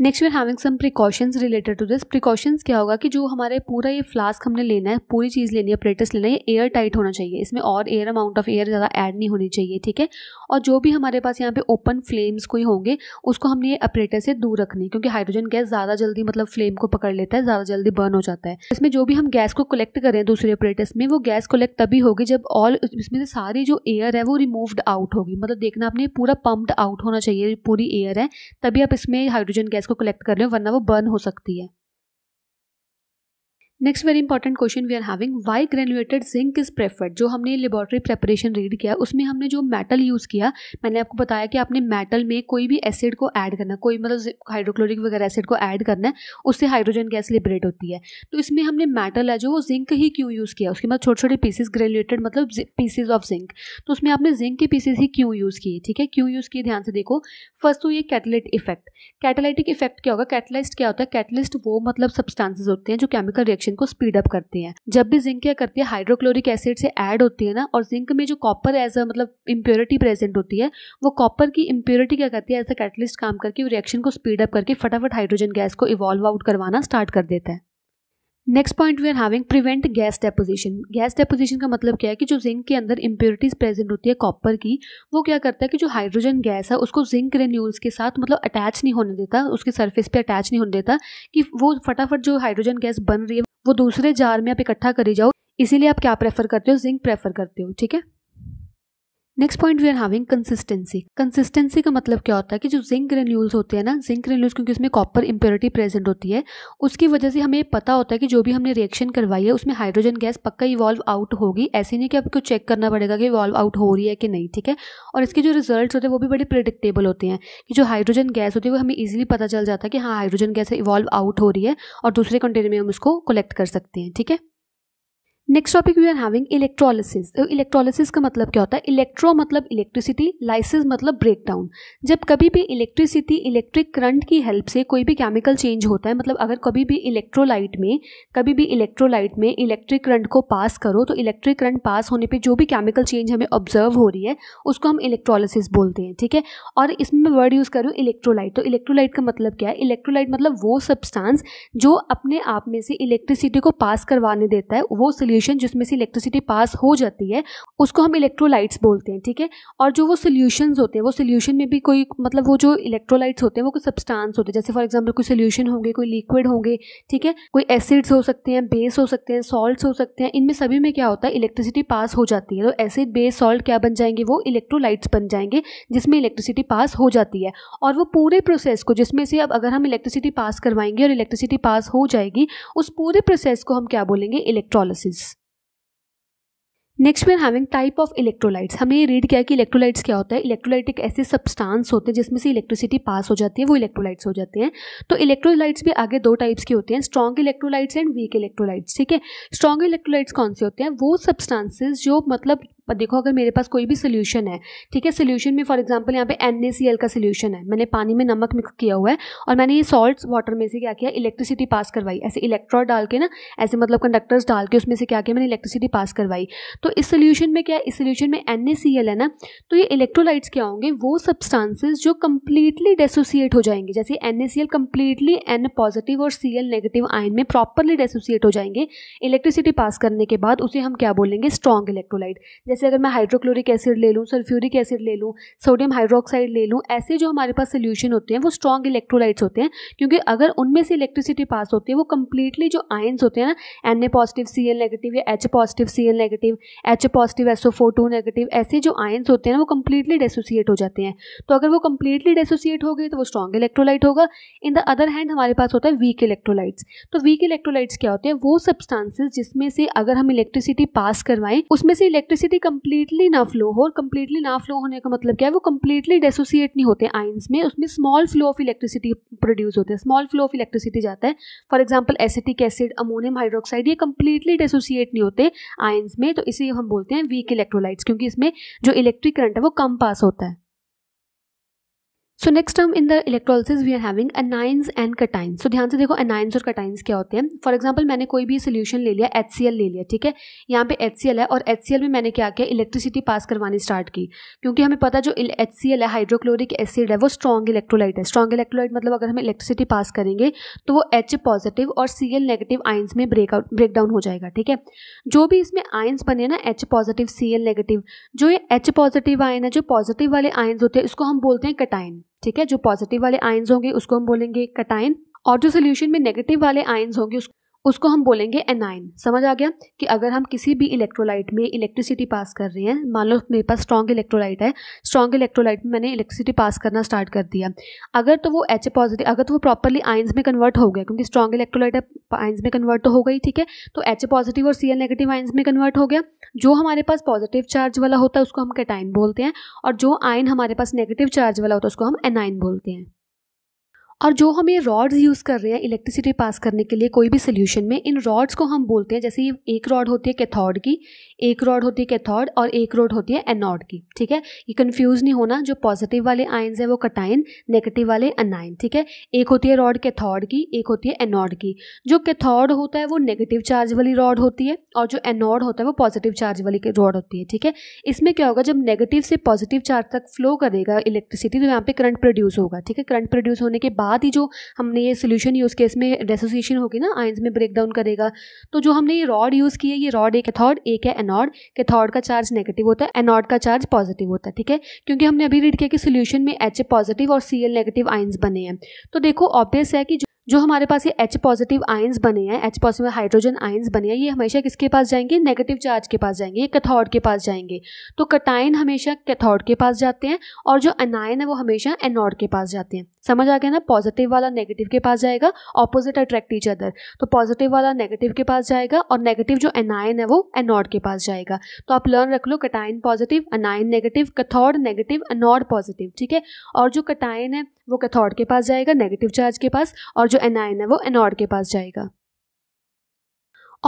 next we having some precautions related to this precautions क्या होगा कि जो हमारे पूरा ये फ्लास्क हमने लेना है पूरी चीज़ लेनी है प्लेटस लेना है ये एयर टाइट होना चाहिए इसमें और एयर अमाउंट ऑफ एयर ज़्यादा ऐड नहीं होनी चाहिए ठीक है और जो भी हमारे पास यहाँ पे ओपन फ्लेम्स कोई होंगे उसको हमने ये अपरेटर से दूर रखनी है क्योंकि हाइड्रोजन गैस ज़्यादा जल्दी मतलब फ्लेम को पकड़ लेता है ज़्यादा जल्दी बर्न हो जाता है इसमें जो भी हम गैस को कलेक्ट करें दूसरे अपरेटर्स में वो गैस कलेक्ट तभी होगी जब ऑल इसमें से सारी जो एयर है वो रिमूव्ड आउट होगी मतलब देखना आपने पूरा पम्प्ड आउट होना चाहिए पूरी एयर है तभी आप इसमें हाइड्रोजन गैस उसको कलेक्ट कर लें वरना वो बर्न हो सकती है next very important question we are having why granulated zinc is preferred जो हमने लेबॉरेटरी प्रेपरेशन रीड किया उसमें हमने जो मेटल यूज़ किया मैंने आपको बताया कि आपने मेटल में कोई भी एसिड को ऐड करना कोई मतलब हाइड्रोक्लोरिक वगैरह एसिड को ऐड करना है उससे हाइड्रोजन गैस लिबरेट होती है तो इसमें हमने मेटल है जो वो जिंक ही क्यों यूज़ किया उसके बाद छोटे छोटे पीसेज ग्रेनुएटेड मतलब पीसेज ऑफ जिंक तो उसमें आपने जिंक के पीसेज ही क्यों यूज़ किए ठीक है क्यों यूज़ किए ध्यान से देखो फर्स्ट तो ये कैटलेट इफेक्ट कैटेलाइटिक इफेक्ट क्या होगा कैटलाइस्ट क्या होता है कैटलिस्ट वो मतलब सब्सटांसेज होते हैं जो केमिकल रिएक्शन डाइजेशन को स्पीड अप करती हैं जब भी जिंक क्या करती है हाइड्रोक्लोरिक एसिड से ऐड होती है ना और जिंक में जो कॉपर एज अ मतलब इम्प्योरिटी प्रेजेंट होती है वो कॉपर की इम्प्योरिटी क्या करती है एज अ कैटलिस्ट काम करके रिएक्शन को स्पीड अप करके फटाफट हाइड्रोजन गैस को इवॉल्व आउट करवाना स्टार्ट कर देता है next point we are having prevent gas deposition gas deposition का मतलब क्या है कि जो जिंक के अंदर इम्प्योरिटीज प्रेजेंट होती है कॉपर की वो क्या करता है कि जो हाइड्रोजन गैस है उसको जिंक रेन्यूल्स के साथ मतलब अटैच नहीं होने देता उसके सरफेस पे अटैच नहीं होने देता कि वो फटाफट जो हाइड्रोजन गैस बन रही है वो दूसरे जार में आप इकट्ठा करी जाओ इसीलिए आप क्या प्रेफर करते हो जिंक प्रेफर करते हो ठीक है next point we are having consistency consistency का मतलब क्या होता है कि जो जिंक ग्रेन्यूल्स होते हैं ना जिंक ग्रेन्यूल्स क्योंकि उसमें कॉपर इंप्योरिटी प्रेजेंट होती है उसकी वजह से हमें पता होता है कि जो भी हमने रिएक्शन करवाई है उसमें हाइड्रोजन गैस पक्का इवॉल्व आउट होगी ऐसे नहीं कि आपको चेक करना पड़ेगा कि इवॉल्व आउट हो रही है कि नहीं ठीक है और इसके जो रिजल्ट होते हैं वो भी बड़े प्रिडिक्टेबल होते हैं कि जो हाइड्रोजन गैस होती है वो हमें ईजिली पता चल जाता है कि हाँ हाइड्रोजन गैस इवॉल्व आउट हो रही है और दूसरे कंटेनर में हम उसको कलेक्ट कर सकते हैं ठीक है next topic we are having electrolysis electrolysis का मतलब क्या होता है इलेक्ट्रो मतलब इलेक्ट्रिसिटी लाइसिस मतलब ब्रेकडाउन जब कभी भी इलेक्ट्रिसिटी इलेक्ट्रिक करंट की हेल्प से कोई भी केमिकल चेंज होता है मतलब अगर कभी भी इलेक्ट्रोलाइट में कभी भी इलेक्ट्रोलाइट में इलेक्ट्रिक करंट को पास करो तो इलेक्ट्रिक करंट पास होने पर जो भी केमिकल चेंज हमें ऑब्जर्व हो रही है उसको हम इलेक्ट्रोलिसिस बोलते हैं ठीक है और इसमें मैं वर्ड यूज़ करूँ इलेक्ट्रोलाइट तो इलेक्ट्रोलाइट का मतलब क्या है इलेक्ट्रोलाइट मतलब वो सब्सटांस जो अपने आप में से इलेक्ट्रिसिटी को पास करवाने देता है वो सोल्यूशन जिसमें से इलेक्ट्रिसिटी पास हो जाती है उसको हम इलेक्ट्रोलाइट्स बोलते हैं ठीक है और जो वो सोल्यूशंस होते हैं वो सोल्यूशन में भी कोई मतलब वो जो इलेक्ट्रोलाइट्स होते हैं वो कोई सब्सटांस होते हैं जैसे फॉर एग्जाम्पल कोई सोल्यूशन होंगे कोई लिक्विड होंगे ठीक है कोई एसिड्स हो सकते हैं बेस हो सकते हैं सॉल्ट्स हो सकते हैं इनमें सभी में क्या होता है इलेक्ट्रिसिटी पास हो जाती है तो एसिड बेस सॉल्ट क्या बन जाएंगे वो इलेक्ट्रोलाइट्स बन जाएंगे जिसमें इलेक्ट्रिसिटी पास हो जाती है और वो पूरे प्रोसेस को जिसमें से अब अगर हम इलेक्ट्रिसिटी पास करवाएंगे और इलेक्ट्रिसिटी पास हो जाएगी उस पूरे प्रोसेस को हम क्या बोलेंगे electrolysis next we are having type of electrolytes हमने ये रीड किया कि इलेक्ट्रोलाइट्स क्या होता है इलेक्ट्रोलाइट एक ऐसे सब्सटेंस होते हैं जिसमें से इलेक्ट्रिसिटी पास हो जाती है वो इलेक्ट्रोलाइट्स हो जाते हैं तो इलेक्ट्रोलाइट्स भी आगे दो टाइप्स के होते हैं strong electrolytes and weak electrolytes ठीक है स्ट्रॉन्ग इलेक्ट्रोलाइट्स कौन से होते हैं वो सब्सटांसिस जो मतलब पर देखो अगर मेरे पास कोई भी सोल्यूशन है ठीक है सोल्यूशन में फॉर एग्जाम्पल यहाँ पे एन का सोल्यूशन है मैंने पानी में नमक मिक्स किया हुआ है और मैंने ये सॉल्ट वाटर में से क्या किया इलेक्ट्रिसिटी पास करवाई ऐसे इलेक्ट्रॉड डाल के ना ऐसे मतलब कंडक्टर्स डाल के उसमें से क्या किया मैंने इलेक्ट्रिसिटी पास करवाई तो इस सोल्यूशन में क्या इस सोल्यूशन में एन है ना तो ये इलेक्ट्रोलाइट्स क्या होंगे वो सब्सटांसिस जो कम्प्लीटली डेसोसिएट हो जाएंगे जैसे एन कम्प्लीटली एन पॉजिटिव और सी नेगेटिव आयन में प्रॉपरली डेसोसिएट हो जाएंगे इलेक्ट्रिसिटी पास करने के बाद उसे हम क्या बोलेंगे स्ट्रॉन्ग इलेक्ट्रोलाइट जैसे जैसे अगर मैं हाइड्रोक्लोरिक एसिड ले लूँ सल्फ्यूरिक एसिड ले लूँ सोडियम हाइड्रोक्साइड ले लूँ ऐसे जो हमारे पास सोल्यूशन होते हैं वो स्ट्रॉन्ग इलेक्ट्रोलाइट्स होते हैं क्योंकि अगर उनमें से इलेक्ट्रिसिटी पास होती है वो कंप्लीटली जो आयन्स होते हैं ना N A positive C L negative या H positive C L negative H positive S O four two negative ऐसे जो आयन्स होते हैं ना वो कम्प्लीटली डेसोसिएट हो जाते हैं तो अगर वो कंप्लीटली डेसोसिएट हो गए तो वो स्ट्रॉन्ग इलेक्ट्रोलाइट होगा इन द अदर हैंड हमारे पास होता है वीक इलेक्ट्रोलाइट्स तो वीक इलेक्ट्रोलाइट्स क्या होते हैं वो सब्सटेंसेस जिसमें से अगर हम इलेक्ट्रिसिटी पास करवाएं उसमें से इलेक्ट्रिसिटी कम्प्लीटली ना फ्लो हो और कम्प्लीटली ना फ्लो होने का मतलब क्या है वो कम्प्लीटली डेसोसिएट नहीं होते आइंस में उसमें small flow of electricity produce होते हैं स्मॉल फ्लो ऑफ इलेक्ट्रिसिटी जाता है for example acetic acid ammonium hydroxide ये कम्प्लीटली डेसोसिएट नहीं होते आइंस में तो इसे हम बोलते हैं वीक इलेक्ट्रोलाइट्स क्योंकि इसमें जो इलेक्ट्रिक करंट है वो कम पास होता है सो नेक्स्ट हम in the electrolysis we are having anions and cations so ध्यान से देखो अनाइंस और कटाइंस क्या होते हैं फॉर एग्जाम्पल मैंने कोई भी सोल्यूशन ले लिया एच ले लिया ठीक है यहाँ पे एच है और एच में मैंने क्या किया इलेक्ट्रिसिटी पास करवानी स्टार्ट की क्योंकि हमें पता जो एच है हाइड्रोक्लोरिक एसिड है वो स्ट्रॉन्ग इलेक्ट्रोलाइट है स्ट्रॉन्ग इलेक्ट्रोलाइट मतलब अगर हम इलेक्ट्रिसिटी पास करेंगे तो वो एच पॉजिटिव और सी नेगेटिव आइंस में ब्रेकआउट ब्रेकडाउन हो जाएगा ठीक है जो भी इसमें आइंस बने ना एच पॉजिटिव सी नेगेटिव जो ये एच पॉजिटिव आयन है जो पॉजिटिव वाले आयन्स होते हैं इसको हम बोलते हैं कटाइन ठीक है जो पॉजिटिव वाले आयन्स होंगे उसको हम बोलेंगे कटाइन और जो सोल्यूशन में नेगेटिव वाले आयन्स होंगे उसको हम बोलेंगे एनाइन समझ आ गया कि अगर हम किसी भी इलेक्ट्रोलाइट में इलेक्ट्रिसिटी पास कर रहे हैं मान लो मेरे पास स्ट्रॉन्ग इलेक्ट्रोलाइट है स्ट्रॉन्ग इलेक्ट्रोलाइट में मैंने इलेक्ट्रिसिटी पास करना स्टार्ट कर दिया अगर तो वो एच पॉजिटिव अगर तो वो प्रॉपरली आइंस में कन्वर्ट हो गया क्योंकि स्ट्रॉन्ग इलेक्ट्रोलाइट है आइंस में कन्वर्ट तो हो गई ठीक है तो एच पॉजिटिव और सी नेगेटिव आइंस में कन्वर्ट हो गया जो हमारे पास पॉजिटिव चार्ज वाला होता है उसको हम कैटाइन बोलते हैं और जो आयन हमारे पास नेगेटिव चार्ज वाला होता है उसको हम एनाइन बोलते हैं और जो हम ये रॉड्स यूज़ कर रहे हैं इलेक्ट्रिसिटी पास करने के लिए कोई भी सोल्यूशन में इन रॉड्स को हम बोलते हैं जैसे ये एक रॉड होती है कैथोड की एक रॉड होती है कैथोड और एक रॉड होती है एनॉड की ठीक है ये कन्फ्यूज़ नहीं होना जो पॉजिटिव वाले आयन्स हैं वो कटाइन नेगेटिव वाले अनाइन ठीक है एक होती है रॉड कैथोड की एक होती है एनॉड की जो कैथोड होता है वो नेगेटिव चार्ज वाली रॉड होती है और जो एनॉड होता है वो पॉजिटिव चार्ज वाली रॉड होती है ठीक है इसमें क्या होगा जब नेगेटिव से पॉजिटिव चार्ज तक फ्लो करेगा इलेक्ट्रिसिटी तो यहाँ पर करंट प्रोड्यूस होगा ठीक है करंट प्रोड्यूस होने के बाद बाद ही जो हमने ये सोल्यूशन यूज़ किया इसमें डेसोसिएशन होगी ना आइंस में ब्रेक डाउन करेगा तो जो हमने ये रॉड यूज़ किया ये रॉड एक कैथॉड एक है एनॉड कैथॉड का चार्ज नेगेटिव होता है एनॉड का चार्ज पॉजिटिव होता है ठीक है क्योंकि हमने अभी रीड किया कि सोल्यूशन में एच पॉजिटिव और सी नेगेटिव आइंस बने हैं तो देखो ऑब्वियस है कि जो हमारे पास ये एच पॉजिटिव आयन्स बने हैं एच पॉजिटिव हाइड्रोजन आयन्स बने हैं ये हमेशा किसके पास जाएंगे नेगेटिव चार्ज के पास जाएंगे ये कैथोड के पास जाएंगे तो कटाइन हमेशा कैथोड के पास जाते हैं और जो अनायन है वो हमेशा एनोड के पास जाते हैं समझ आ गया ना पॉजिटिव वाला नेगेटिव के पास जाएगा ऑपोजिट अट्रैक्ट ईच अदर तो पॉजिटिव वाला नेगेटिव के पास जाएगा और नेगेटिव जो एनायन है वो एनोड के पास जाएगा तो आप लर्न रख लो cation positive anion negative cathode negative anode positive ठीक है और जो कटाइन है वो कैथोड के पास जाएगा नेगेटिव चार्ज के पास और जो एनायन है वो एनोड के पास जाएगा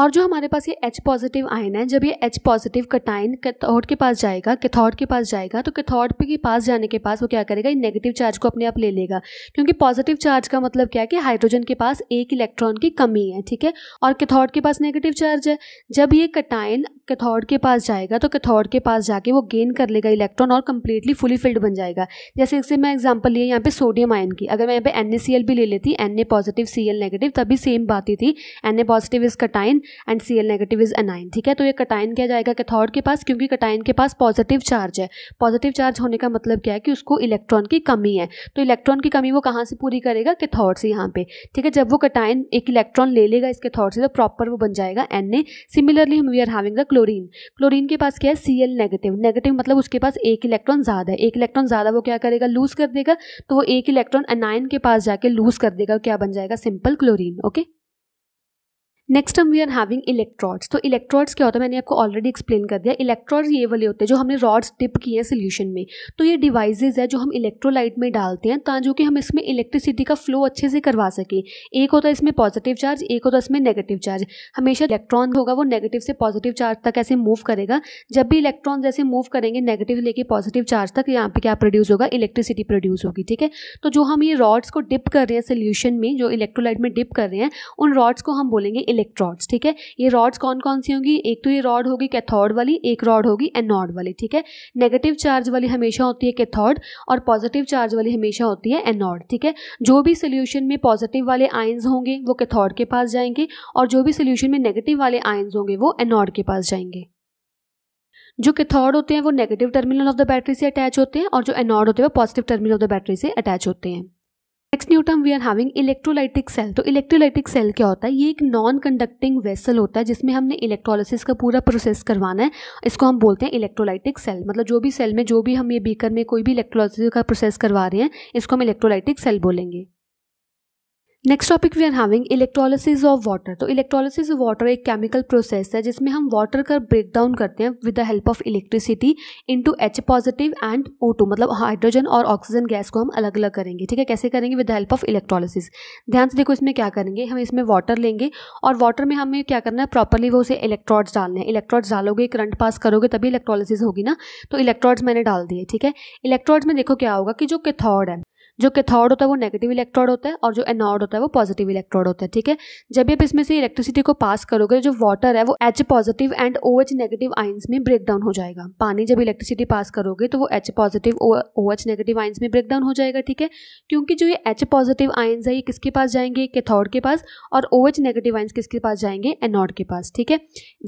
और जो हमारे पास ये H पॉजिटिव आयन है जब ये H पॉजिटिव कटाइन कैथोड के पास जाएगा कैथोड के पास जाएगा तो कैथोड के पास जाने के पास वो क्या करेगा ये नेगेटिव चार्ज को अपने आप ले लेगा क्योंकि पॉजिटिव चार्ज का मतलब क्या है कि हाइड्रोजन के पास एक इलेक्ट्रॉन की कमी है ठीक है और कैथोड के पास नेगेटिव चार्ज है जब ये कटाइन कैथोड के पास जाएगा तो कैथोड के पास जाके वो गेन कर लेगा इलेक्ट्रॉन और कम्प्लीटली फुली फिल्ड बन जाएगा जैसे इससे मैं एग्जांपल लिया यहाँ पे सोडियम आयन की अगर मैं यहाँ पे एन ए भी ले लेती N A positive C L negative तभी सेम बात ही थी N A positive is cation and C L negative is anion ठीक है तो ये कटाइन क्या जाएगा कैथोड के पास क्योंकि कटाइन के पास पॉजिटिव चार्ज है पॉजिटिव चार्ज होने का मतलब क्या है कि उसको इलेक्ट्रॉन की कमी है तो इलेक्ट्रॉन की कमी वो कहाँ से पूरी करेगा कैथोड से यहाँ पे ठीक है जब वो कटाइन एक इलेक्ट्रॉन ले लेगा इसके थॉट से तो प्रॉपर वो बन जाएगा एन ए सिमिलरली हम we are having the chlorine chlorine के पास क्या है सी एल नेगेटिव नेगेटिव मतलब उसके पास एक इलेक्ट्रॉन ज़्यादा है एक इलेक्ट्रॉन ज़्यादा वो क्या करेगा लूज़ कर देगा तो वो एक इलेक्ट्रॉन अनायन के पास जाके लूज़ कर देगा क्या बन जाएगा सिंपल क्लोरीन ओके नेक्स्ट हम वी आर हैविंग इलेक्ट्रॉड्स तो इलेक्ट्रॉड्स क्या होता है मैंने आपको ऑलरेडी एक्सप्लेन कर दिया इलेक्ट्रॉड्स ये वाले होते हैं जो हमने रॉड्स डिप किए हैं सोल्यूशन में तो ये डिवाइसेस है जो हम इलेक्ट्रोलाइट में डालते हैं ताकि जो कि हम इसमें इलेक्ट्रिसिटी का फ्लो अच्छे से करवा सकें एक होता है इसमें पॉजिटिव चार्ज एक होता है इसमें नेगेटिव चार्ज हमेशा इलेक्ट्रॉन होगा वो नेगेटिव से पॉजिटिव चार्ज तक ऐसे मूव करेगा जब भी इलेक्ट्रॉन जैसे मूव करेंगे नेगेटिव लेके पॉजिटिव चार्ज तक यहाँ पे क्या प्रोड्यूस होगा इलेक्ट्रिसिटी प्रोड्यूस होगी ठीक है तो जो हम ये रॉड्स को डिप कर रहे हैं सोल्यूशन में जो इलेक्ट्रोलाइट में डिप कर रहे हैं उन रॉड्स को हम बोलेंगे इलेक्ट्रॉड्स ठीक है ये रॉड्स कौन कौन सी होंगी एक तो ये रॉड होगी कैथोड वाली एक रॉड होगी एनॉड वाली ठीक है नेगेटिव चार्ज वाली हमेशा होती है कैथोड और पॉजिटिव चार्ज वाली हमेशा होती है एनॉड ठीक है जो भी सोल्यूशन में पॉजिटिव वाले आयन्स होंगे वो कैथोड के पास जाएंगे और जो भी सोल्यूशन में नेगेटिव वाले आयन्स होंगे वो एनॉड के पास जाएंगे जो कैथोड होते हैं वो negative terminal of the battery से अटैच होते हैं और जो एनॉड होते हैं वो positive terminal of the battery से अटैच होते हैं next new term we are having electrolytic cell तो इलेक्ट्रोलाइटिक सेल क्या होता है ये एक नॉन कंडक्टिंग वेसल होता है जिसमें हमने इलेक्ट्रोलिसिस का पूरा प्रोसेस करवाना है इसको हम बोलते हैं इलेक्ट्रोलाइटिक सेल मतलब जो भी सेल में जो भी हम ये बीकर में कोई भी इलेक्ट्रोलिसिस का प्रोसेस करवा रहे हैं इसको हम इलेक्ट्रोलाइटिक सेल बोलेंगे next topic we are having electrolysis of water तो इलेक्ट्रोलिसिस ऑफ वाटर एक केमिकल प्रोसेस है जिसमें हम वाटर का ब्रेक डाउन करते हैं with the help of electricity into H positive and O two मतलब हाइड्रोजन और ऑक्सीजन गैस को हम अलग अलग करेंगे ठीक है कैसे करेंगे with the help of electrolysis ध्यान से देखो इसमें क्या करेंगे हम इसमें वाटर लेंगे और वाटर में हमें क्या करना है प्रॉपरली वो उसे इलेक्ट्रॉड्स डालने हैं इलेक्ट्रॉड्स डालोगे करंट पास करोगे तभी इलेक्ट्रोलिसिस होगी ना तो इलेक्ट्रॉड्स मैंने डाल दिए ठीक है इलेक्ट्रॉड्स में देखो क्या होगा कि जो कैथोड है जो कैथोड होता है वो नेगेटिव इलेक्ट्रोड होता है और जो एनोड होता है वो पॉजिटिव इलेक्ट्रोड होता है ठीक है जब आप इसमें से इलेक्ट्रिसिटी को पास करोगे जो वाटर है वो H positive and O H negative ions में ब्रेक डाउन हो जाएगा पानी जब इलेक्ट्रिसिटी पास करोगे तो वो H positive O H negative ions में ब्रेक डाउन हो जाएगा ठीक है क्योंकि जो ये एच पॉजिटिव आइंस है ये किसके पास जाएंगे कैथोड के पास और ओ एच नेगेटिव आइंस किसके पास जाएंगे एनोड के पास ठीक है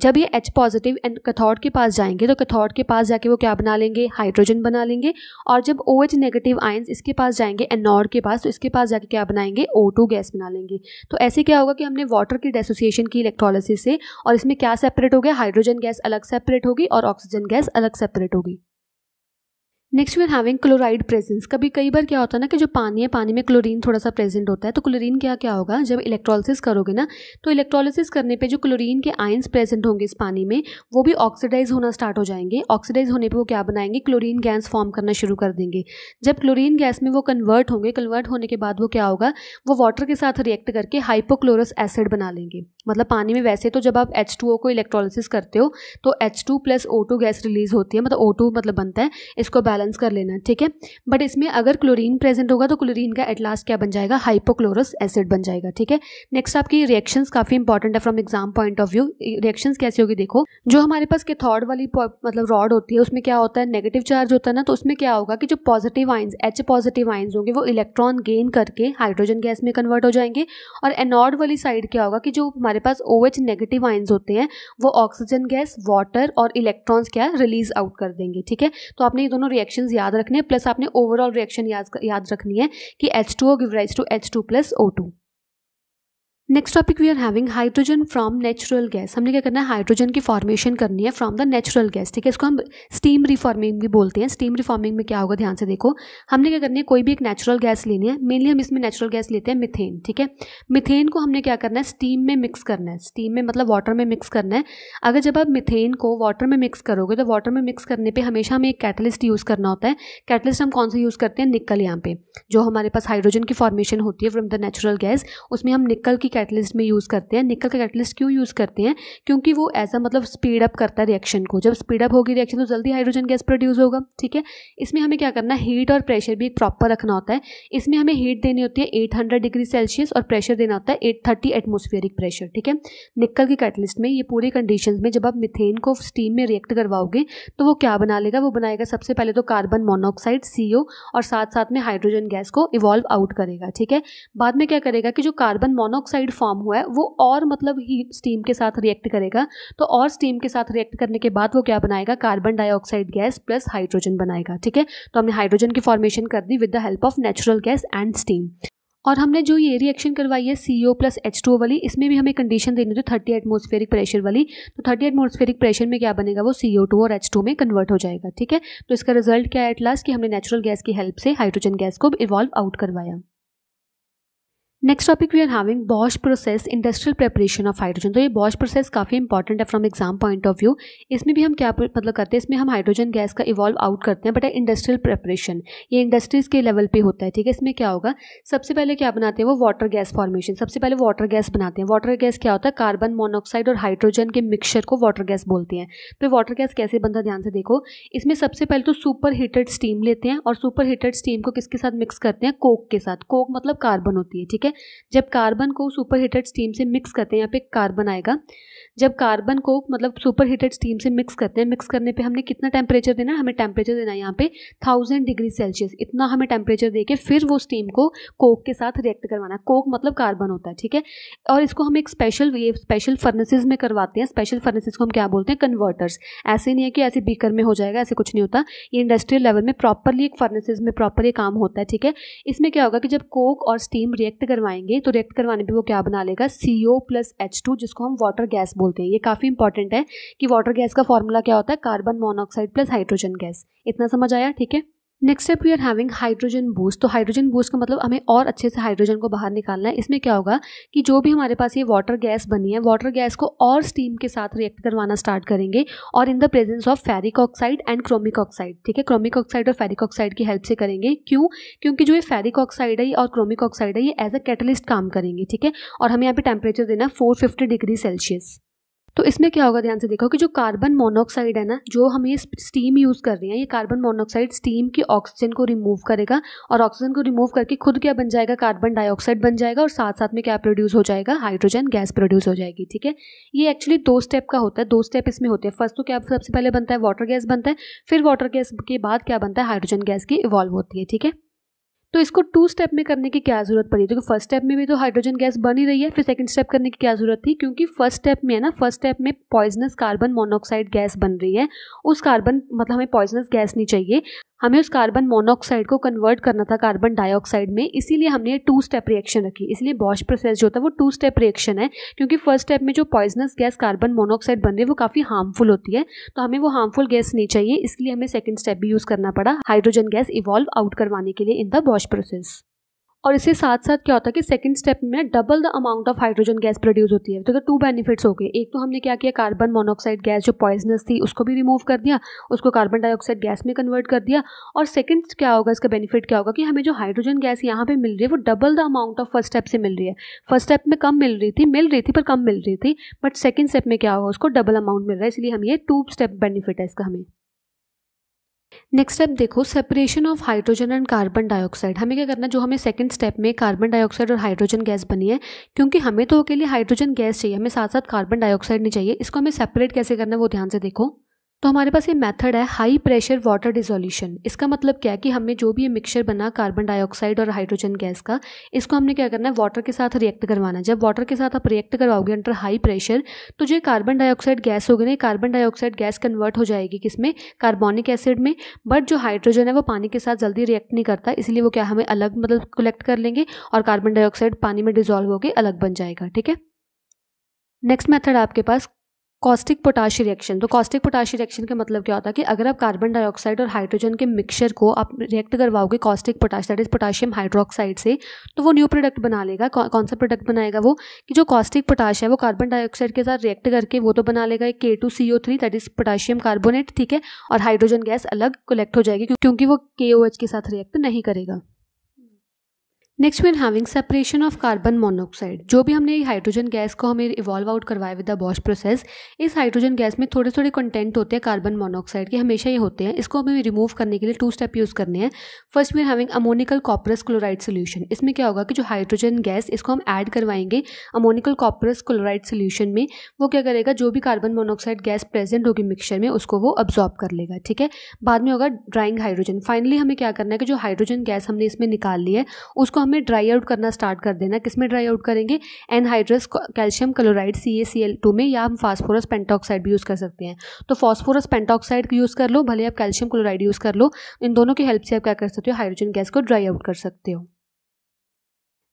जब ये एच पॉजिटिव एंड कैथोड के पास जाएंगे तो कैथोड के पास जाके वो क्या बना लेंगे हाइड्रोजन बना लेंगे और जब ओ एच नेगेटिव आइंस इसके पास जाएंगे जाएंगे एनॉर के पास तो इसके पास जाके क्या बनाएंगे ओ टू गैस बना लेंगे तो ऐसे क्या होगा कि हमने वाटर की डेसोसिएशन की इलेक्ट्रोलिसिस से और इसमें क्या सेपरेट हो गया हाइड्रोजन गैस अलग सेपरेट होगी और ऑक्सीजन गैस अलग सेपरेट होगी next we are having chloride presence कभी कई बार क्या होता है ना कि जो पानी है पानी में क्लोरीन थोड़ा सा प्रेजेंट होता है तो क्लोरीन क्या क्या होगा जब इलेक्ट्रोलिसिस करोगे ना तो इलेक्ट्रोलिसिस करने पे जो क्लोरीन के आयंस प्रेजेंट होंगे इस पानी में वो भी ऑक्सीडाइज होना स्टार्ट हो जाएंगे ऑक्सीडाइज होने पर वो क्या बनाएंगे क्लोरीन गैस फॉर्म करना शुरू कर देंगे जब क्लोरीन गैस में वो कन्वर्ट होंगे कन्वर्ट होने के बाद वो क्या होगा वो वाटर के साथ रिएक्ट करके हाइपोक्लोरस एसिड बना लेंगे मतलब पानी में वैसे तो जब आप एच टू ओ को इलेक्ट्रोलिसिस करते हो तो H two plus O two gas release होती है मतलब ओ टू मतलब बनता है इसको बैलेंस कर लेना ठीक है बट इसमें अगर क्लोरीन प्रेजेंट होगा तो क्लोरीन का एट लास्ट क्या बन जाएगा हाइपोक्लोरस एसिड बन जाएगा ठीक है नेक्स्ट आपकी रिएक्शंस काफ़ी इंपॉर्टेंट है from exam point of view reactions कैसी होगी देखो जो हमारे पास कैथोड वाली मतलब रॉड होती है उसमें क्या होता है नेगेटिव चार्ज होता है ना तो उसमें क्या होगा कि जो positive ions H positive ions होंगे वो इलेक्ट्रॉन गेन करके हाइड्रोजन गैस में कन्वर्ट हो जाएंगे और एनॉड वाली साइड क्या होगा कि जो हमारे हमारे पास ओ एच नेगेटिव आइन्स होते हैं वो ऑक्सीजन गैस वाटर और इलेक्ट्रॉन्स क्या रिलीज आउट कर देंगे ठीक है तो आपने ये दोनों रिएक्शन याद रखने प्लस आपने ओवरऑल रिएक्शन याद याद रखनी है कि H two O give rise to H two plus O two next topic we are having hydrogen from natural gas हमने क्या करना है हाइड्रोजन की फॉर्मेशन करनी है फ्रॉम द नेचुरल गैस ठीक है इसको हम स्टीम रिफॉर्मिंग भी बोलते हैं स्टीम रिफॉर्मिंग में क्या होगा ध्यान से देखो हमने क्या करनी है कोई भी एक नेचुरल गैस लेनी है मेनली हम इसमें नेचुरल गैस लेते हैं मिथेन ठीक है मिथेन को हमने क्या करना है स्टीम में मिक्स करना है स्टीम में मतलब वाटर में मिक्स करना है अगर जब आप मिथेन को वाटर में मिक्स करोगे तो वाटर में मिक्स करने पर हमेशा हमें एक कैटलिस्ट यूज़ करना होता है कैटलिस्ट हम कौन सा यूज़ करते हैं निकल यहाँ पे जो हमारे पास हाइड्रोजन की फॉर्मेशन होती है फ्रॉम द नेचुरल गैस उसमें हम निकल की कैटलिस्ट में यूज़ करते हैं निकल का कैटलिस्ट क्यों यूज़ करते हैं क्योंकि वो अ मतलब स्पीड अप करता है रिएक्शन को जब स्पीड अप होगी रिएक्शन तो जल्दी हाइड्रोजन गैस प्रोड्यूस होगा ठीक है इसमें हमें क्या करना है हीट और प्रेशर भी प्रॉपर रखना होता है इसमें हमें हीट देनी होती है एट हंड्रेड डिग्री सेल्सियस और प्रेशर देना होता है एट थर्टी एटमोस्फेरिक प्रेशर ठीक है निकल की कैटलिस्ट में ये पूरी कंडीशन में जब आप मिथेन को स्टीम में रिएक्ट करवाओगे तो वो क्या बना लेगा वो बनाएगा सबसे पहले तो कार्बन मोनोऑक्साइड सी और साथ साथ में हाइड्रोजन गैस को इवॉल्व आउट करेगा ठीक है बाद में क्या करेगा कि जो कार्बन मोनोऑक्साइड हाइड्रोक्साइड फॉर्म हुआ है वो और मतलब ही स्टीम के साथ रिएक्ट करेगा तो और स्टीम के साथ रिएक्ट करने के बाद वो क्या बनाएगा carbon dioxide gas plus hydrogen बनाएगा ठीक है तो हमने हाइड्रोजन की फॉर्मेशन कर दी with the help of natural gas and steam और हमने जो ये रिएक्शन करवाई है C O plus H two वाली इसमें भी हमें कंडीशन देनी थी थर्टी एटमोस्फेरिक प्रेशर वाली तो थर्टी एटमोस्फेरिक प्रेशर में क्या बनेगा वो सी ओ टू और एच टू में कन्वर्ट हो जाएगा ठीक है तो इसका रिजल्ट क्या है एट लास्ट कि हमने नेचुरल गैस की हेल्प से हाइड्रोजन गैस को इवॉल्व आउट करवाया next topic we are having Bosch process industrial preparation of hydrogen तो ये बॉश प्रोसेस काफ़ी इंपॉर्टेंट है from exam point of view इसमें भी हम क्या मतलब करते हैं इसमें हम हाइड्रोजन गैस का इवॉल्व आउट करते हैं बट इंडस्ट्रियल प्रेपरेशन ये इंडस्ट्रीज़ के लेवल पे होता है ठीक है इसमें क्या होगा सबसे पहले क्या बनाते हैं वो वाटर गैस फॉर्मेशन सबसे पहले वाटर गैस बनाते हैं वाटर गैस क्या होता है कार्बन मोनॉक्साइड और हाइड्रोजन के मिक्सचर को वाटर गैस बोलते हैं तो वाटर गैस कैसे बनता है ध्यान से देखो इसमें सबसे पहले तो सुपर हीटेड स्टीम लेते हैं और सुपर हीटेड स्टीम को किसके साथ मिक्स करते हैं कोक के साथ कोक मतलब कार्बन होती है ठीक है जब कार्बन को सुपर हीटेड स्टीम से मिक्स करते हैं यहाँ पे कार्बन आएगा जब कार्बन को मतलब सुपर हीटेड स्टीम से मिक्स करते हैं मिक्स करने पे हमने कितना टेम्परेचर देना है हमें टेम्परेचर देना है यहाँ पे थाउजेंड डिग्री सेल्सियस इतना हमें टेम्परेचर दे के फिर वो स्टीम को कोक के साथ रिएक्ट करवाना है कोक मतलब कार्बन होता है ठीक है और इसको हम एक स्पेशल ये स्पेशल फर्नेसेज में करवाते हैं स्पेशल फर्नेसेज को हम क्या बोलते हैं कन्वर्टर्स ऐसे नहीं है कि ऐसे बीकर में हो जाएगा ऐसे कुछ नहीं होता ये इंडस्ट्रियल लेवल में प्रॉपरली एक फर्नेसेज में प्रॉपर काम होता है ठीक है इसमें क्या होगा कि जब कोक और स्टीम रिएक्ट करवाएंगे तो रिएक्ट करवाने पर वो क्या बना लेगा C O plus H two जिसको हम वाटर गैस बोलते बोलते हैं ये काफ़ी इंपॉर्टेंट है कि वाटर गैस का फॉर्मूला क्या होता है carbon monoxide plus hydrogen gas इतना समझ आया ठीक है next step we are having hydrogen boost तो हाइड्रोजन बूस्ट का मतलब हमें और अच्छे से हाइड्रोजन को बाहर निकालना है इसमें क्या होगा कि जो भी हमारे पास ये वाटर गैस बनी है वाटर गैस को और स्टीम के साथ रिएक्ट करवाना स्टार्ट करेंगे और in the presence of ferric oxide and chromic oxide ठीक है क्रोमिक ऑक्साइड और फेरिक ऑक्साइड की हेल्प से करेंगे क्यों क्योंकि जो ये फेरिक ऑक्साइड है और क्रोमिक ऑक्साइड है ये एज अ कैटलिस्ट काम करेंगे ठीक है और हमें यहाँ पे टेम्परेचर देना फोर डिग्री सेल्सियस तो इसमें क्या होगा ध्यान से देखो कि जो कार्बन मोनोऑक्साइड है ना जो हम ये स्टीम यूज़ कर रहे हैं ये कार्बन मोनोऑक्साइड स्टीम की ऑक्सीजन को रिमूव करेगा और ऑक्सीजन को रिमूव करके खुद क्या बन जाएगा कार्बन डाइऑक्साइड बन जाएगा और साथ साथ में क्या प्रोड्यूस हो जाएगा हाइड्रोजन गैस प्रोड्यूस हो जाएगी ठीक है ये एक्चुअली दो स्टेप का होता है दो स्टेप इसमें होते हैं फर्स्ट तो क्या सबसे पहले बनता है वाटर गैस बनता है फिर वाटर गैस के बाद क्या बनता है हाइड्रोजन गैस की इवॉल्व होती है ठीक है तो इसको टू स्टेप में करने की क्या ज़रूरत पड़ी क्योंकि फर्स्ट स्टेप में भी तो हाइड्रोजन गैस बन ही रही है फिर सेकंड स्टेप करने की क्या ज़रूरत थी क्योंकि फर्स्ट स्टेप में है ना फर्स्ट स्टेप में पॉइजनस कार्बन मोनोऑक्साइड गैस बन रही है उस कार्बन मतलब हमें पॉइजनस गैस नहीं चाहिए हमें उस कार्बन मोनोऑक्साइड को कन्वर्ट करना था कार्बन डाइऑक्साइड में इसीलिए हमने टू स्टेप रिएक्शन रखी इसलिए बॉश प्रोसेस जो होता है वो टू स्टेप रिएक्शन है क्योंकि फर्स्ट स्टेप में जो पॉइजनस गैस कार्बन मोनोऑक्साइड बन रही है वो काफ़ी हार्मफुल होती है तो हमें वो हार्मफुल गैस नहीं चाहिए इसलिए हमें सेकेंड स्टेप भी यूज़ करना पड़ा हाइड्रोजन गैस इवॉल्व आउट करवाने के लिए इन द बॉश प्रोसेस और इसके साथ साथ क्या होता है कि सेकंड स्टेप में double the amount of hydrogen gas produce होती है तो टू बेनिफिट्स हो गए एक तो हमने क्या किया कार्बन मोनोऑक्साइड गैस जो पॉइजनस थी उसको भी रिमूव कर दिया उसको कार्बन डाइऑक्साइड गैस में कन्वर्ट कर दिया और सेकंड क्या होगा इसका बेनिफिट क्या होगा कि हमें जो हाइड्रोजन गैस यहाँ पर मिल रही है वो double the amount of first step से मिल रही है फर्स्ट स्टेप में कम मिल रही थी मिल रही थी पर कम मिल रही थी बट सेकेंड स्टेप में क्या होगा उसको डबल अमाउंट मिल रहा है इसलिए हम ये टू स्टेप बेनिफिट है इसका हमें नेक्स्ट स्टेप देखो separation of hydrogen and carbon dioxide हमें क्या करना जो हमें सेकंड स्टेप में कार्बन डाइऑक्साइड और हाइड्रोजन गैस बनी है क्योंकि हमें तो अकेले हाइड्रोजन गैस चाहिए हमें साथ साथ कार्बन डाइऑक्साइड नहीं चाहिए इसको हमें सेपरेट कैसे करना है वो ध्यान से देखो तो हमारे पास ये मेथड है हाई प्रेशर वाटर डिजोल्यूशन इसका मतलब क्या है कि हमने जो भी ये मिक्सचर बना कार्बन डाइऑक्साइड और हाइड्रोजन गैस का इसको हमने क्या करना है वाटर के साथ रिएक्ट करवाना है जब वाटर के साथ आप रिएक्ट करवाओगे अंडर हाई प्रेशर तो जो कार्बन डाइऑक्साइड गैस होगी ना कार्बन डाइऑक्साइड गैस कन्वर्ट हो जाएगी किसमें कार्बोनिक एसिड में बट जो हाइड्रोजन है वो पानी के साथ जल्दी रिएक्ट नहीं करता इसलिए वो क्या हमें अलग मतलब कलेक्ट कर लेंगे और कार्बन डाइऑक्साइड पानी में डिजोल्व होकर अलग बन जाएगा ठीक है नेक्स्ट मेथड आपके पास कॉस्टिक पोटाश रिएक्शन तो कॉस्टिक पोटाश रिएक्शन का मतलब क्या होता है कि अगर आप कार्बन डाइऑक्साइड और हाइड्रोजन के मिक्सचर को आप रिएक्ट करवाओगे caustic potash that is potassium hydroxide से तो वो न्यू प्रोडक्ट बना लेगा कौन सा प्रोडक्ट बनाएगा वो कि जो कॉस्टिक पोटाश है वो कार्बन डाइऑक्साइड के साथ रिएक्ट करके वो तो बना लेगा एक K two C O three that is potassium carbonate ठीक है और हाइड्रोजन गैस अलग कलेक्ट हो जाएगी क्योंकि वो के ओ एच के साथ रिएक्ट नहीं करेगा next we having separation of carbon monoxide जो भी हमने हाइड्रोजन गैस को हमें इवॉल्व आउट करवाया विद द बॉश प्रोसेस इस हाइड्रोजन गैस में थोड़े थोड़े कंटेंट होते हैं कार्बन मोनोऑक्साइड के हमेशा ये होते हैं इसको हमें रिमूव करने के लिए टू स्टेप यूज़ करने हैं first we are having ammoniacal cuprous chloride solution इसमें क्या होगा कि जो हाइड्रोजन गैस इसको हम ऐड करवाएंगे अमोनिकल कॉपरस क्लोराइड सोल्यूशन में वो क्या करेगा जो भी कार्बन मोनोऑक्साइड गैस प्रेजेंट होगी मिक्सचर में उसको वो अब्जॉर्ब कर लेगा ठीक है बाद में होगा ड्राइंग हाइड्रोजन फाइनली हमें क्या करना है कि जो हाइड्रोजन गैस हमने इसमें निकाल ली है उसको हमें ड्राई आउट करना स्टार्ट कर देना किस में ड्राई आउट करेंगे anhydrous calcium chloride C A C L two में या हम फॉस्फोरस पेंटॉक्साइड भी यूज़ कर सकते हैं तो फॉस्फोरस पेंटॉक्साइड यूज़ कर लो भले आप कैल्शियम क्लोराइड यूज़ कर लो इन दोनों की हेल्प से आप क्या कर सकते हो हाइड्रोजन गैस को ड्राई आउट कर सकते हो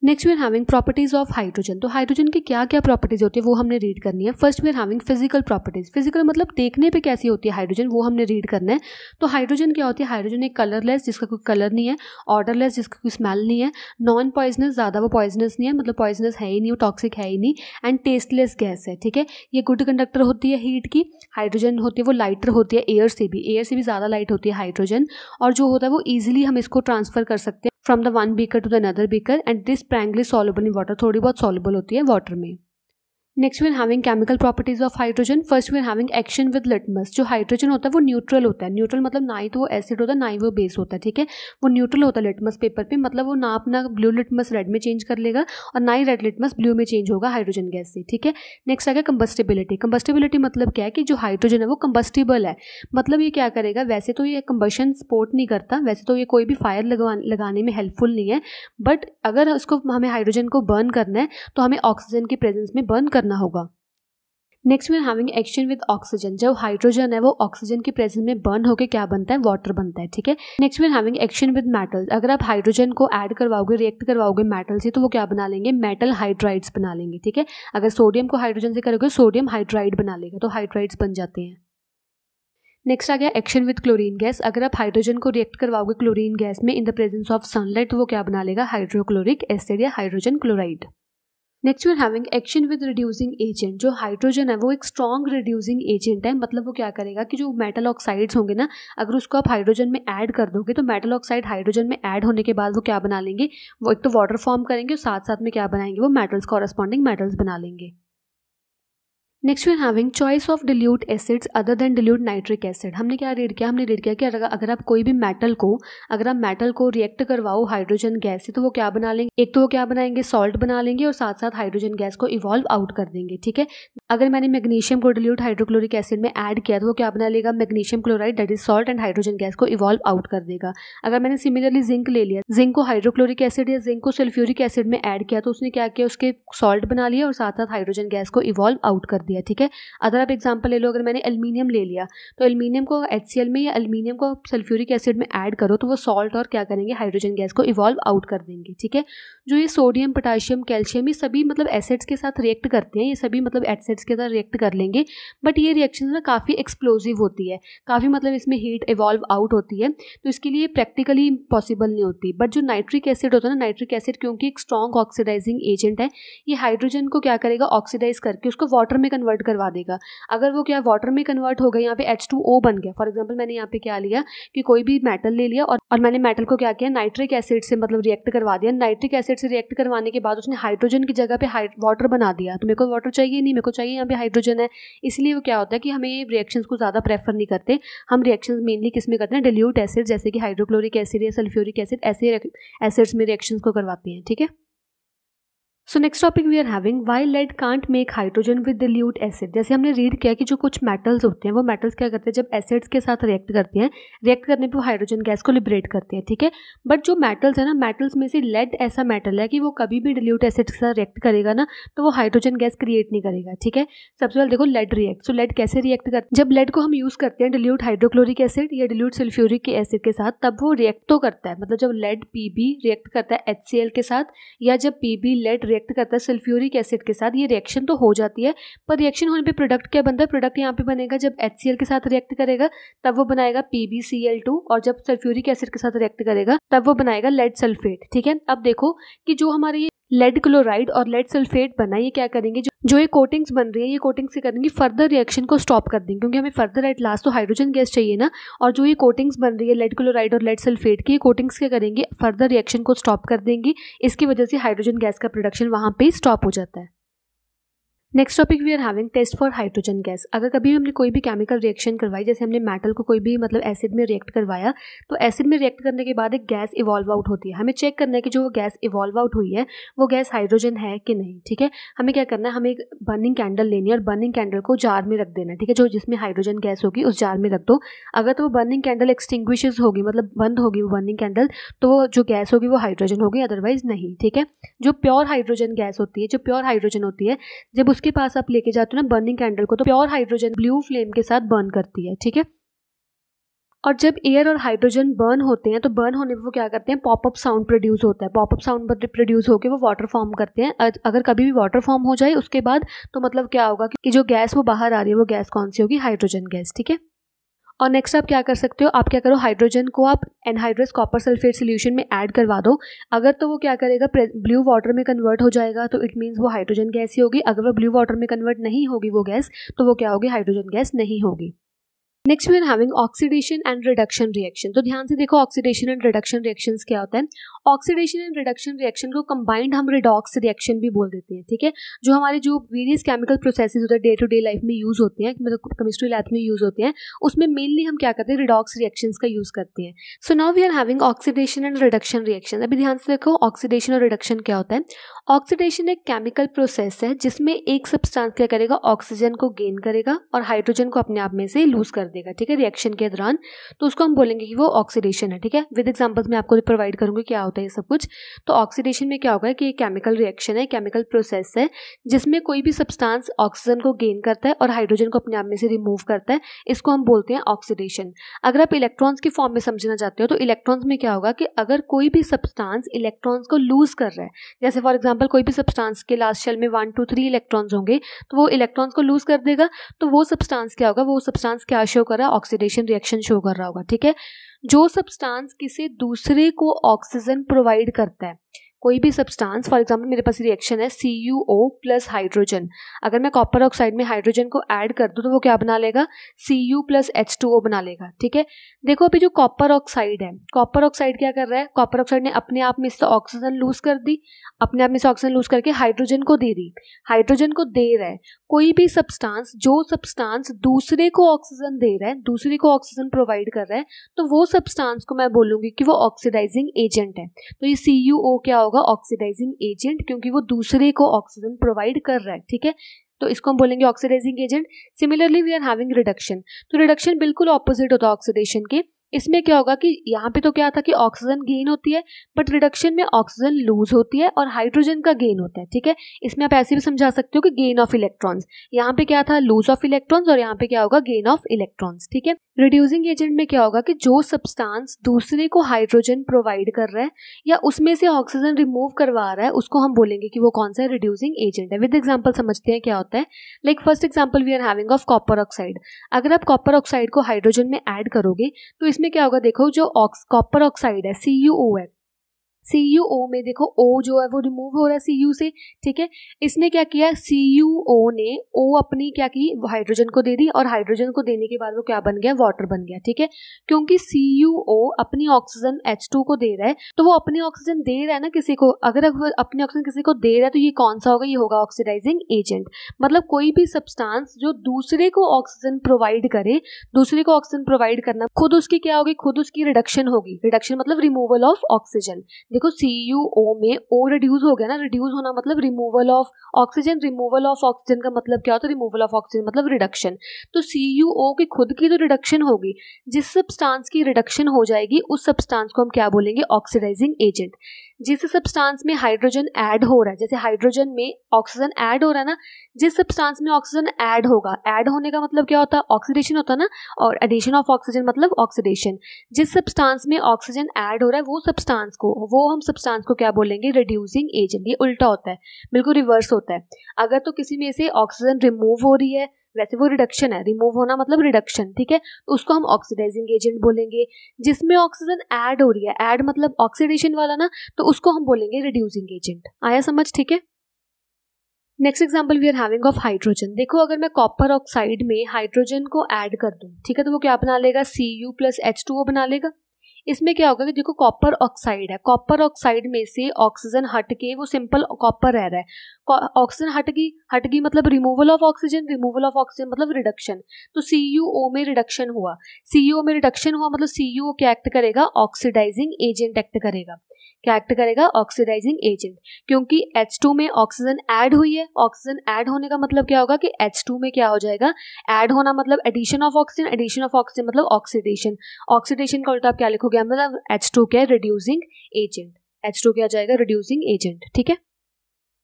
next we are having properties of hydrogen तो हाइड्रोजन की क्या क्या प्रॉपर्टीज़ होती है वो हमने रीड करनी है first we are having physical properties physical मतलब देखने पे कैसी होती है हाइड्रोजन वो हमने रीड करना है तो हाइड्रोजन क्या होती है हाइड्रोजन एक कलरलेस जिसका कोई कलर नहीं है ऑर्डरलेस जिसका कोई स्मेल नहीं है नॉन पॉइजनस ज़्यादा वो पॉइजनस नहीं है मतलब पॉइजनस है ही नहीं वो टॉक्सिक है ही नहीं एंड टेस्टलेस गैस है ठीक है ये गुड कंडक्टर होती है हीट की हाइड्रोजन होती है वो लाइटर होती है एयर से भी एयर से भी ज़्यादा लाइट होती है हाइड्रोजन और जो होता है वो ईजिली हम इसको ट्रांसफ़र कर सकते हैं from the one beaker to the another beaker and this sparingly soluble in water थोड़ी बहुत सॉल्युबल होती है वाटर में next Veer having chemical properties of hydrogen first we're having action with litmus जो हाइड्रोजन होता है वो न्यूट्रल होता है न्यूट्रल मतलब ना ही तो वो एसिड होता है ना ही वो बेस होता है ठीक है वो न्यूट्रल होता है लिटमस पेपर पे मतलब वो ना अपना ब्लू लिटमस रेड में चेंज कर लेगा और ना ही रेड लिटमस ब्लू में चेंज होगा हाइड्रोजन गैस से ठीक है नेक्स्ट आ गया कंबस्टेबिलिटी कंबस्टेबिलिटी मतलब क्या है कि जो हाइड्रोजन है वो कंबस्टेबल है मतलब ये क्या करेगा वैसे तो ये कंबशन सपोर्ट नहीं करता वैसे तो ये कोई भी फायर लगवा लगाने में हेल्पफुल नहीं है बट अगर उसको हमें हाइड्रोजन को बर्न करना है तो हमें ऑक्सीजन की प्रेजेंस में बर्न कर करना होगा next we are having action with oxygen जब हाइड्रोजन है वो ऑक्सीजन के प्रेजेंस में बर्न होकर क्या बनता है वाटर बनता है ठीक है next we are having action with metals अगर आप हाइड्रोजन को ऐड करवाओगे रिएक्ट करवाओगे मेटल से तो वो क्या बना लेंगे मेटल हाइड्राइड्स बना लेंगे ठीक है अगर सोडियम को हाइड्रोजन से करोगे सोडियम हाइड्राइड बना लेगा तो हाइड्राइड्स बन जाते हैं नेक्स्ट आ गया एक्शन विद क्लोरीन गैस अगर आप हाइड्रोजन को रिएक्ट करवाओगे क्लोरीन गैस में in the presence of sunlight तो वो क्या बना लेगा हाइड्रोक्लोरिक एसिड या hydrogen chloride next you're having action with reducing agent जो हाइड्रोजन है वो एक स्ट्रॉन्ग रिड्यूसिंग एजेंट है मतलब वो क्या करेगा कि जो मेटल ऑक्साइड्स होंगे ना अगर उसको आप हाइड्रोजन में ऐड कर दोगे तो मेटल ऑक्साइड हाइड्रोजन में ऐड होने के बाद वो क्या बना लेंगे वो एक तो वाटर फॉर्म करेंगे और साथ साथ में क्या बनाएंगे वो मेटल्स कॉरस्पॉन्डिंग मेटल्स बना लेंगे next we having choice of dilute acids other than dilute nitric acid हमने क्या रीड किया हमने रीड किया कि अगर आप कोई भी मेटल को अगर आप मेटल को रिएक्ट करवाओ हाइड्रोजन गैस से तो वो क्या बना लेंगे एक तो वो क्या बनाएंगे सॉल्ट बना लेंगे और साथ साथ हाइड्रोजन गैस को इवॉल्व आउट कर देंगे ठीक है अगर मैंने मैग्नीशियम को डिल्यूट हाइड्रोक्लोरिक एसिड में एड किया तो वो क्या बना लेगा magnesium chloride that is salt and hydrogen gas को इवॉल्व आउट कर देगा अगर मैंने सिमिलरली जिंक ले लिया जिंक को हाइड्रोक्लोरिक एसिड या जिंक को सल्फ्यूरिक एसिड में एड किया तो उसने क्या किया उसके सॉल्ट बना लिया और साथ साथ हाइड्रोजन गैस को इवॉल्व आउट कर दिया दिया ठीक है अगर आप एग्जाम्पल ले लो अगर मैंने एलमिनियम ले लिया तो एलमिनियम को एच में या एलमिनियम को सल्फ्यूरिक एसिड में ऐड करो तो वो सॉल्ट और क्या करेंगे हाइड्रोजन गैस को इवॉल्व आउट कर देंगे ठीक है जो ये सोडियम पोटाशियम कैल्शियम ये सभी मतलब एसिड्स के साथ रिएक्ट करते हैं ये सभी मतलब एसिड्स के साथ रिएक्ट कर लेंगे बट ये रिएक्शन ना काफ़ी एक्सप्लोजिव होती है काफ़ी मतलब इसमें हीट इवॉल्व आउट होती है तो इसके लिए प्रैक्टिकली पॉसिबल नहीं होती बट जो नाइट्रिक एसिड होता है ना नाइट्रिक एसिड क्योंकि एक स्ट्रॉन्ग ऑक्सीडाइजिंग एजेंट है ये हाइड्रोजन को क्या करेगा ऑक्सीडाइज करके उसको वाटर में कन्वर्ट करवा देगा अगर वो क्या वाटर में कन्वर्ट हो गया यहाँ पे एच बन गया फॉर एग्जाम्पल मैंने यहाँ पे क्या लिया कि कोई भी मेटल ले लिया और, और मैंने मेटल को क्या किया नाइट्रिक एसिड से मतलब रिएक्ट करवा दिया नाइट्रिक एसिड एसिड से रिएक्ट करवाने के बाद उसने हाइड्रोजन की जगह पे वाटर बना दिया तो मेरे को वाटर चाहिए नहीं मेरे को चाहिए यहाँ पे हाइड्रोजन है इसलिए वो क्या होता है कि हमें रिएक्शन को ज़्यादा प्रेफर नहीं करते हम रिएक्शन मेनली किस में करते हैं डिल्यूट एसिड जैसे कि हाइड्रोक्लोरिक एसिड या सल्फ्यूरिक एसिड ऐसे एसिड्स में रिएक्शन को करवाते हैं ठीक है so next topic we are having why lead can't make hydrogen with dilute acid जैसे हमने रीड किया कि जो कुछ मेटल्स होते हैं वो मेटल्स क्या करते हैं जब एसिड्स के साथ रिएक्ट करते हैं रिएक्ट करने पे वो हाइड्रोजन गैस को लिबरेट करते हैं ठीक है बट जो मेटल्स है ना मेटल्स में से लेड ऐसा मेटल है कि वो कभी भी डिल्यूट एसिड के साथ रिएक्ट करेगा ना तो वो हाइड्रोजन गैस क्रिएट नहीं करेगा ठीक है सबसे पहले देखो लेड रिएक्ट सो लेड कैसे रिएक्ट करते हैं जब लेड को हम यूज़ करते हैं डिल्यूट हाइड्रोक्लोरिक एसिड या डिल्यूट सल्फ्यूरिक एसिड के साथ तब वो रिएक्ट तो करता है मतलब जब लेड पी रिएक्ट करता है एच के साथ या जब पी लेड रिएक्ट करता है सल्फ्यूरिक एसिड के साथ ये रिएक्शन तो हो जाती है पर रिएक्शन होने पे प्रोडक्ट क्या बनता है प्रोडक्ट यहाँ पे बनेगा जब एच के साथ रिएक्ट करेगा तब वो बनाएगा पी और जब सल्फ्यूरिक एसिड के साथ रिएक्ट करेगा तब वो बनाएगा लेड सल्फेट ठीक है अब देखो कि जो हमारे ये लेड क्लोराइड और लेड सल्फेट बना ये क्या करेंगे जो जो ये कोटिंग्स बन रही है ये कोटिंग्स से करेंगे फर्दर रिएक्शन को स्टॉप कर देंगे क्योंकि हमें फर्दर एट लास्ट तो हाइड्रोजन गैस चाहिए ना और जो ये कोटिंग्स बन रही है लेड क्लोराइड और लेड सल्फेट की ये कोटिंग्स क्या करेंगे फर्दर रिएक्शन को स्टॉप कर देंगे इसकी वजह से हाइड्रोजन गैस का प्रोडक्शन वहाँ पर स्टॉप हो जाता है next topic we are having test for hydrogen gas अगर कभी हमने कोई भी केमिकल रिएक्शन करवाई जैसे हमने मेटल को कोई भी मतलब एसिड में रिएक्ट करवाया तो एसिड में रिएक्ट करने के बाद एक गैस इवॉल्व आउट होती है हमें चेक करना है कि जो वो गैस इवॉल्व आउट हुई है वो गैस हाइड्रोजन है कि नहीं ठीक है हमें क्या करना है हमें एक बर्निंग कैंडल लेनी है और बर्निंग कैंडल को जार में रख देना है ठीक है जो जिसमें हाइड्रोजन गैस होगी उस जार में रख दो अगर तो वो बर्निंग कैंडल एक्सटिंग्विश होगी मतलब बंद होगी वो बर्निंग कैंडल तो वो जो गैस होगी वो हाइड्रोजन होगी अदरवाइज नहीं ठीक है जो प्योर हाइड्रोजन गैस होती है जो प्योर हाइड्रोजन होती है जब उस उसके पास आप लेके जाते हो ना बर्निंग कैंडल को तो प्योर हाइड्रोजन ब्लू फ्लेम के साथ बर्न करती है ठीक है और जब एयर और हाइड्रोजन बर्न होते हैं तो बर्न होने पर वो क्या करते हैं पॉपअप साउंड प्रोड्यूस होता है पॉपअप साउंड प्रोड्यूस होकर वो वाटर फॉर्म करते हैं अगर कभी भी वाटर फॉर्म हो जाए उसके बाद तो मतलब क्या होगा कि जो गैस वो बाहर आ रही है वो गैस कौन सी होगी हाइड्रोजन गैस ठीक है और नेक्स्ट आप क्या कर सकते हो आप क्या करो हाइड्रोजन को आप एनहाइड्रस कॉपर सल्फेट सोल्यूशन में ऐड करवा दो अगर तो वो क्या करेगा ब्लू वाटर में कन्वर्ट हो जाएगा तो इट मीन्स वो हाइड्रोजन गैस ही होगी अगर वो ब्लू वाटर में कन्वर्ट नहीं होगी वो गैस तो वो क्या होगी हाइड्रोजन गैस नहीं होगी next we are having oxidation and reduction reaction तो ध्यान से देखो ऑक्सीडेशन एंड रिडक्शन रिएक्शन क्या होता है ऑक्सीडेशन एंड रिडक्शन रिएक्शन को कंबाइंड हम रिडॉक्स रिएक्शन भी बोल देते हैं ठीक है जो हमारे जो वेरियस केमिकल प्रोसेस होते हैं डे टू डे लाइफ में यूज होते हैं मतलब केमिस्ट्री लाइफ में यूज होते हैं उसमें मेनली हम क्या करते हैं रिडॉक्स रिएक्शन का यूज करते हैं so now we are having oxidation and reduction reaction अभी ध्यान से देखो ऑक्सीडेशन और रिडक्शन क्या होता है ऑक्सीडेशन एक केमिकल प्रोसेस है जिसमें एक सब्सटेंस क्या करेगा ऑक्सीजन को गेन करेगा और हाइड्रोजन को अपने आप में से लूज कर देगा ठीक है रिएक्शन के दौरान तो उसको हम बोलेंगे कि वो ऑक्सीडेशन है ठीक है विद एग्जाम्पल्स मैं आपको प्रोवाइड करूंगी क्या होता है ये सब कुछ तो ऑक्सीडेशन में क्या होगा कि ये केमिकल रिएक्शन है केमिकल प्रोसेस है जिसमें कोई भी सब्सटांस ऑक्सीजन को गेन करता है और हाइड्रोजन को अपने आप में से रिमूव करता है इसको हम बोलते हैं ऑक्सीडेशन अगर आप इलेक्ट्रॉन्स के फॉर्म में समझना चाहते हो तो इलेक्ट्रॉन्स में क्या होगा कि अगर कोई भी सब्सटांस इलेक्ट्रॉन्स को लूज कर रहा है जैसे फॉर एग्जाम्पल कोई भी सब्सटांस के लास्ट शेल में वन टू थ्री इलेक्ट्रॉन्स होंगे तो वो इलेक्ट्रॉन्स को लूज कर देगा तो वो सब्सटांस क्या होगा वो सब्सटांस क्या शो कर रहा है ऑक्सीडेशन रिएक्शन शो कर रहा होगा ठीक है जो सब्सटेंस किसी दूसरे को ऑक्सीजन प्रोवाइड करता है कोई भी सब्सटेंस फॉर एग्जांपल मेरे पास रिएक्शन है C U O plus hydrogen अगर मैं कॉपर ऑक्साइड में हाइड्रोजन को ऐड कर दूँ तो वो क्या बना लेगा C U plus H two O बना लेगा ठीक है देखो अभी जो कॉपर ऑक्साइड है कॉपर ऑक्साइड क्या कर रहा है कॉपर ऑक्साइड ने अपने आप में से ऑक्सीजन लूज कर दी अपने आप में से ऑक्सीजन लूज करके हाइड्रोजन को दे दी हाइड्रोजन को दे रहा है कोई भी सब्सटांस जो सब्सटांस दूसरे को ऑक्सीजन दे रहा है दूसरे को ऑक्सीजन प्रोवाइड कर रहा है तो वो सब्सटांस को मैं बोलूँगी कि वो ऑक्सीडाइजिंग एजेंट है तो ये सी यू ओ क्या होगा होगा ऑक्सीडाइजिंग एजेंट क्योंकि वो दूसरे को ऑक्सीजन प्रोवाइड कर रहा है ठीक है तो इसको हम बोलेंगे oxidising agent similarly we are having reduction तो रिडक्शन बिल्कुल ऑपोजिट होता है ऑक्सीडेशन के इसमें क्या होगा कि यहाँ पे तो क्या था कि ऑक्सीजन गेन होती है बट रिडक्शन में ऑक्सीजन लूज होती है और हाइड्रोजन का गेन होता है ठीक है इसमें आप ऐसे भी समझा सकते हो कि गेन ऑफ इलेक्ट्रॉन्स यहाँ पे क्या था लूज ऑफ इलेक्ट्रॉन्स और यहाँ पे क्या होगा गेन ऑफ इलेक्ट्रॉन्स ठीक है रिड्यूसिंग एजेंट में क्या होगा कि जो सब्सटांस दूसरे को हाइड्रोजन प्रोवाइड कर रहा है या उसमें से ऑक्सीजन रिमूव करवा रहा है उसको हम बोलेंगे कि वो कौन सा रिड्यूसिंग एजेंट है विद एग्जाम्पल समझते हैं क्या होता है like first example we are having of copper oxide अगर आप कॉपर ऑक्साइड को हाइड्रोजन में एड करोगे तो इसमें इसमें क्या होगा देखो जो ऑक्स कॉपर ऑक्साइड है सी है सी यू ओ में देखो ओ जो है वो रिमूव हो रहा है सी यू से ठीक है इसने क्या किया सी यू ओ ने ओ अपनी क्या की हाइड्रोजन को दे दी और हाइड्रोजन को देने के बाद वो क्या बन गया वाटर बन गया ठीक है क्योंकि सी यू ओ अपनी ऑक्सीजन एच टू को दे रहा है तो वो अपनी ऑक्सीजन दे रहा है ना किसी को अगर अपनी ऑक्सीजन किसी को दे रहा है तो ये कौन सा होगा ये होगा ऑक्सीडाइजिंग एजेंट मतलब कोई भी सब्सटांस जो दूसरे को ऑक्सीजन प्रोवाइड करे दूसरे को ऑक्सीजन प्रोवाइड करना खुद उसकी क्या होगी खुद उसकी रिडक्शन होगी रिडक्शन मतलब रिमूवल ऑफ ऑक्सीजन देखो सी यू ओ में ओ रिड्यूज हो गया ना रिड्यूज होना मतलब removal of oxygen removal of oxygen का मतलब क्या होता है रिमूवल ऑफ ऑक्सीजन मतलब रिडक्शन तो सी यू ओ की खुद की तो रिडक्शन होगी जिस सब्सटांस की रिडक्शन हो जाएगी उस सब्सटांस को हम क्या बोलेंगे ऑक्सीडाइजिंग एजेंट जिस सब्सटांस में हाइड्रोजन ऐड हो रहा है जैसे हाइड्रोजन में ऑक्सीजन ऐड हो रहा है ना जिस सब्सटांस में ऑक्सीजन ऐड होगा ऐड होने का मतलब क्या होता है ऑक्सीडेशन होता है ना और एडिशन ऑफ ऑक्सीजन मतलब ऑक्सीडेशन जिस सब्सटांस में ऑक्सीजन ऐड हो रहा है वो सब्सटांस को वो हम सब्सटेंस को क्या बोलेंगे रिड्यूसिंग एजेंट ये उल्टा होता है बिल्कुल रिवर्स होता है अगर तो किसी में से ऑक्सीजन रिमूव हो रही है वैसे वो रिडक्शन है रिमूव होना मतलब रिडक्शन ठीक है तो उसको हम ऑक्सीडाइजिंग एजेंट बोलेंगे जिसमें ऑक्सीजन ऐड हो रही है ऐड मतलब ऑक्सीडेशन वाला ना तो उसको हम बोलेंगे रिड्यूसिंग एजेंट आया समझ ठीक है next example we are having of hydrogen देखो अगर मैं कॉपर ऑक्साइड में हाइड्रोजन को ऐड कर दूं ठीक है तो वो क्या बना लेगा C U plus H two O बना लेगा इसमें क्या होगा कि देखो कॉपर ऑक्साइड है कॉपर ऑक्साइड में से ऑक्सीजन हट के वो सिंपल कॉपर रह रहा है ऑक्सीजन हट गई हट गई मतलब removal of oxygen removal of oxygen मतलब रिडक्शन तो सी यू ओ में रिडक्शन हुआ सी यू ओ में रिडक्शन हुआ मतलब सी यू ओ क्या एक्ट करेगा ऑक्सीडाइजिंग एजेंट एक्ट करेगा क्या एक्ट करेगा ऑक्सीडाइजिंग एजेंट क्योंकि H2 में ऑक्सीजन ऐड हुई है ऑक्सीजन ऐड होने का मतलब क्या होगा कि H2 में क्या हो जाएगा ऐड होना मतलब addition of oxygen addition of oxygen मतलब ऑक्सीडेशन ऑक्सीडेशन का उल्टा आप क्या लिखोगे मतलब टू क्या है रिड्यूसिंग एजेंट एच टू क्या जाएगा रिड्यूसिंग एजेंट ठीक है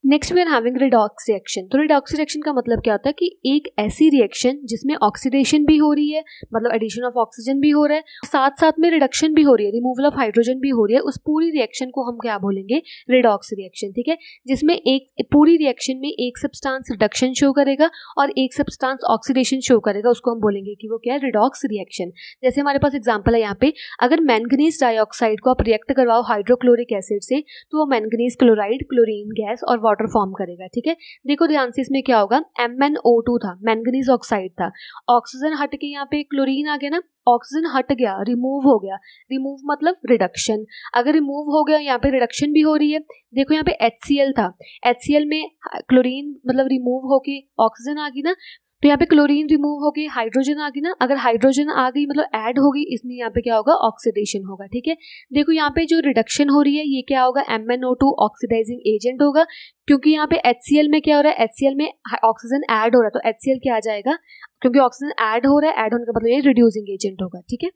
next we are having redox reaction तो रिडॉक्स रिएक्शन का मतलब क्या होता है कि एक ऐसी रिएक्शन जिसमें ऑक्सीडेशन भी हो रही है मतलब एडिशन ऑफ ऑक्सीजन भी हो रहा है साथ साथ में रिडक्शन भी हो रही है रिमूवल ऑफ हाइड्रोजन भी हो रही है उस पूरी रिएक्शन को हम क्या बोलेंगे रिडॉक्स रिएक्शन ठीक है जिसमें एक पूरी रिएक्शन में एक सब्सटांस रिडक्शन शो करेगा और एक सब्सटांस ऑक्सीडेशन शो करेगा उसको हम बोलेंगे कि वो क्या है रिडॉक्स रिएक्शन जैसे हमारे पास एग्जाम्पल है यहाँ पे अगर मैंगनीज डाइऑक्साइड को आप रिएक्ट करवाओ हाइड्रोक्लोरिक एसिड से तो वो मैंगनीज क्लोराइड क्लोरीन गैस और वाटर फॉर्म करेगा ठीक है देखो ध्यान से इसमें क्या होगा एम एन ओ टू था मैंगनीज ऑक्साइड था ऑक्सीजन हट के यहाँ पे क्लोरीन आ गया ना ऑक्सीजन हट गया रिमूव हो गया रिमूव मतलब रिडक्शन अगर रिमूव हो गया यहाँ पे रिडक्शन भी हो रही है देखो यहाँ पे एच था एच में क्लोरीन मतलब रिमूव होके ऑक्सीजन आ गई ना तो यहाँ पे क्लोरीन रिमूव होगी हाइड्रोजन आ गई ना अगर हाइड्रोजन आ गई मतलब ऐड होगी इसमें यहाँ पे क्या होगा ऑक्सीडेशन होगा ठीक है देखो यहाँ पे जो रिडक्शन हो रही है ये क्या होगा M N O two oxidising agent होगा क्योंकि यहाँ पे एच में क्या हो रहा है एच में ऑक्सीजन ऐड हो रहा है तो एच क्या आ जाएगा क्योंकि ऑक्सीजन ऐड हो रहा है ऐड होने का मतलब ये रिड्यूसिंग एजेंट होगा ठीक है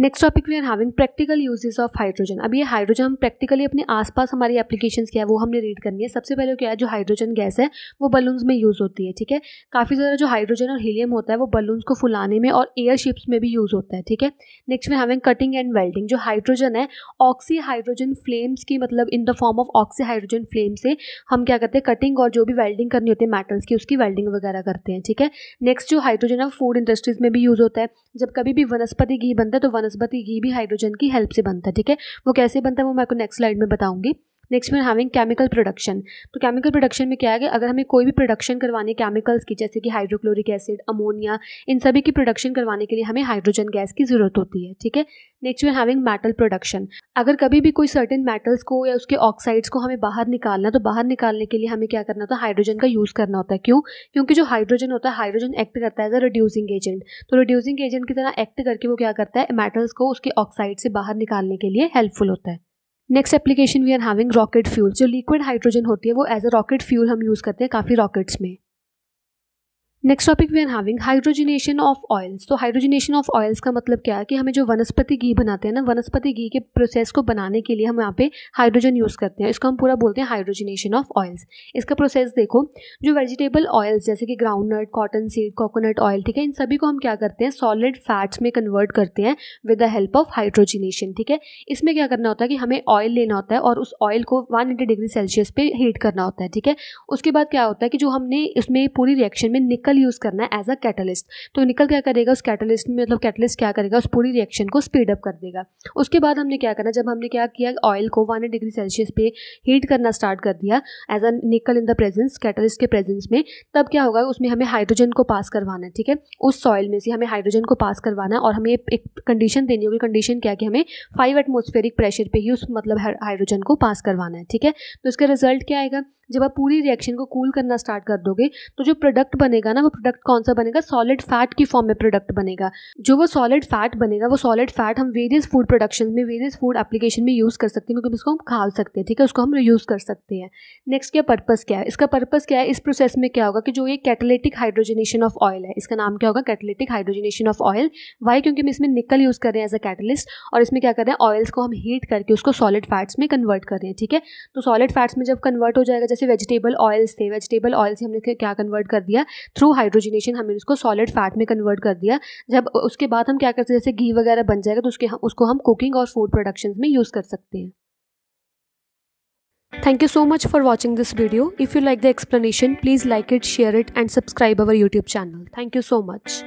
next topic we are having practical uses of hydrogen अब ये हाइड्रोजन प्रैक्टिकली अपने आसपास हमारी एप्लीकेशन क्या है वो हमने रीड करनी है सबसे पहले क्या है जो हाइड्रोजन गैस है वो बलून्स में यूज़ होती है ठीक है काफ़ी ज़्यादा जो हाइड्रोजन और हीलियम होता है वो बलून्स को फुलाने में और एयरशिप्स में भी यूज़ होता है ठीक है next we having cutting and welding जो हाइड्रोजन है ऑक्सी हाइड्रोजन फ्लेम्स की मतलब in the form of oxy hydrogen flame से हम क्या करते हैं कटिंग और जो भी वेल्डिंग करनी होती है मेटल्स की उसकी वेल्डिंग वगैरह करते हैं ठीक है नेक्स्ट जो हाइड्रोजन है फूड इंडस्ट्रीज में भी यूज़ होता है जब कभी भी वनस्पति घी बनता है तो वनस्पति घी भी हाइड्रोजन की हेल्प से बनता है ठीक है वो कैसे बनता है वो मैं आपको नेक्स्ट स्लाइड में बताऊंगी नेक्स्ट में हैविंग केमिकल प्रोडक्शन तो केमिकल प्रोडक्शन में क्या है कि अगर हमें कोई भी प्रोडक्शन करवानी केमिकल्स की जैसे कि हाइड्रोक्लोरिक एसिड अमोनिया इन सभी की प्रोडक्शन करवाने के लिए हमें हाइड्रोजन गैस की ज़रूरत होती है ठीक है नेक्स्ट में हैविंग मेटल प्रोडक्शन अगर कभी भी कोई सर्टेन मेटल्स को या उसके ऑक्साइड्स को हमें बाहर निकालना तो बाहर निकालने के लिए हमें क्या करना होता है हाइड्रोजन का यूज़ करना होता है क्यों क्योंकि जो हाइड्रोजन होता है हाइड्रोजन एक्ट करता है एज अ रिड्यूसिंग एजेंट तो रिड्यूसिंग एजेंट की तरह एक्ट करके वो क्या करता है मेटल्स को उसके ऑक्साइड से बाहर निकालने के लिए हेल्पफुल होता है next application we are having rocket fuel जो लिक्विड हाइड्रोजन होती है वो एज अ रॉकेट फ्यूल हम यूज़ करते हैं काफ़ी रॉकेट्स में next topic we are having hydrogenation of oils तो हाइड्रोजिनेशन ऑफ ऑयल्स का मतलब क्या है कि हमें जो वनस्पति घी बनाते हैं ना वनस्पति घी के प्रोसेस को बनाने के लिए हम यहाँ पे हाइड्रोजन यूज़ करते हैं इसको हम पूरा बोलते हैं हाइड्रोजिनेशन ऑफ ऑयल्स इसका प्रोसेस देखो जो वेजिटेबल ऑयल्स जैसे कि groundnut cotton seed coconut oil ठीक है इन सभी को हम क्या करते हैं सॉलिड फैट्स में कन्वर्ट करते हैं with the help of hydrogenation ठीक है इसमें क्या करना होता है कि हमें ऑयल लेना होता है और उस ऑयल को वन डिग्री सेल्सियस पर हीट करना होता है ठीक है उसके बाद क्या होता है कि जो हमने इसमें पूरी रिएक्शन में निकल निकल यूज़ करना है एज अ कैटलिस्ट तो निकल क्या करेगा उस कैटलिस्ट में मतलब कैटलिस्ट क्या करेगा उस पूरी रिएक्शन को स्पीड अप कर देगा उसके बाद हमने क्या करना जब हमने क्या किया ऑयल को वन डिग्री सेल्सियस पे हीट करना स्टार्ट कर दिया as a nickel in the presence catalyst के प्रेजेंस में तब क्या होगा उसमें हमें हाइड्रोजन को पास करवाना है ठीक है उस सॉइल में से हमें हाइड्रोजन को पास करवाना है और हमें एक कंडीशन देनी होगी कंडीशन क्या कि हमें फाइव एटमोस्फेरिक प्रेशर पर ही उस मतलब हाइड्रोजन को पास करवाना है ठीक है तो उसका रिजल्ट क्या आएगा जब आप पूरी रिएक्शन को कूल करना स्टार्ट कर दोगे तो जो प्रोडक्ट बनेगा ना वो प्रोडक्ट कौन सा बनेगा सॉलिड फैट की फॉर्म में प्रोडक्ट बनेगा जो वो सॉलिड फैट बनेगा वो सॉलिड फैट हम वेरियस फूड प्रोडक्शन में वेरियस फूड एप्लीकेशन में यूज़ कर सकते हैं क्योंकि उसको हम खा सकते हैं ठीक है उसको हम यूज़ कर सकते हैं नेक्स्ट क्या पर्पज़ क्या है इसका पर्पज़ क्या है इस प्रोसेस में क्या होगा कि जो ये कैटलेटिक हाइड्रोजनेशन ऑफ ऑयल है इसका नाम क्या होगा catalytic hydrogenation of oil why क्योंकि हम इसमें निकल यूज़ कर रहे हैं एज अ कैटलिस्ट और इसमें क्या कर रहे हैं ऑयल्स को हम हीट करके उसको सॉलिड फैट्स में कन्वर्ट कर रहे हैं ठीक है तो सॉलिड फैट्स में जब कन्वर्ट हो जाएगा जैसे वेजिटेबल ऑयल्स थे वेजिटेबल ऑयल से हमने क्या कन्वर्ट कर दिया थ्रू हाइड्रोजनेशन हमने उसको सॉलिड फैट में कन्वर्ट कर दिया जब उसके बाद हम क्या करते हैं जैसे घी वगैरह बन जाएगा तो उसके उसको हम कुकिंग और फूड प्रोडक्शन में यूज़ कर सकते हैं thank you so much for watching this video if you like the explanation please like it share it and subscribe our YouTube channel thank you so much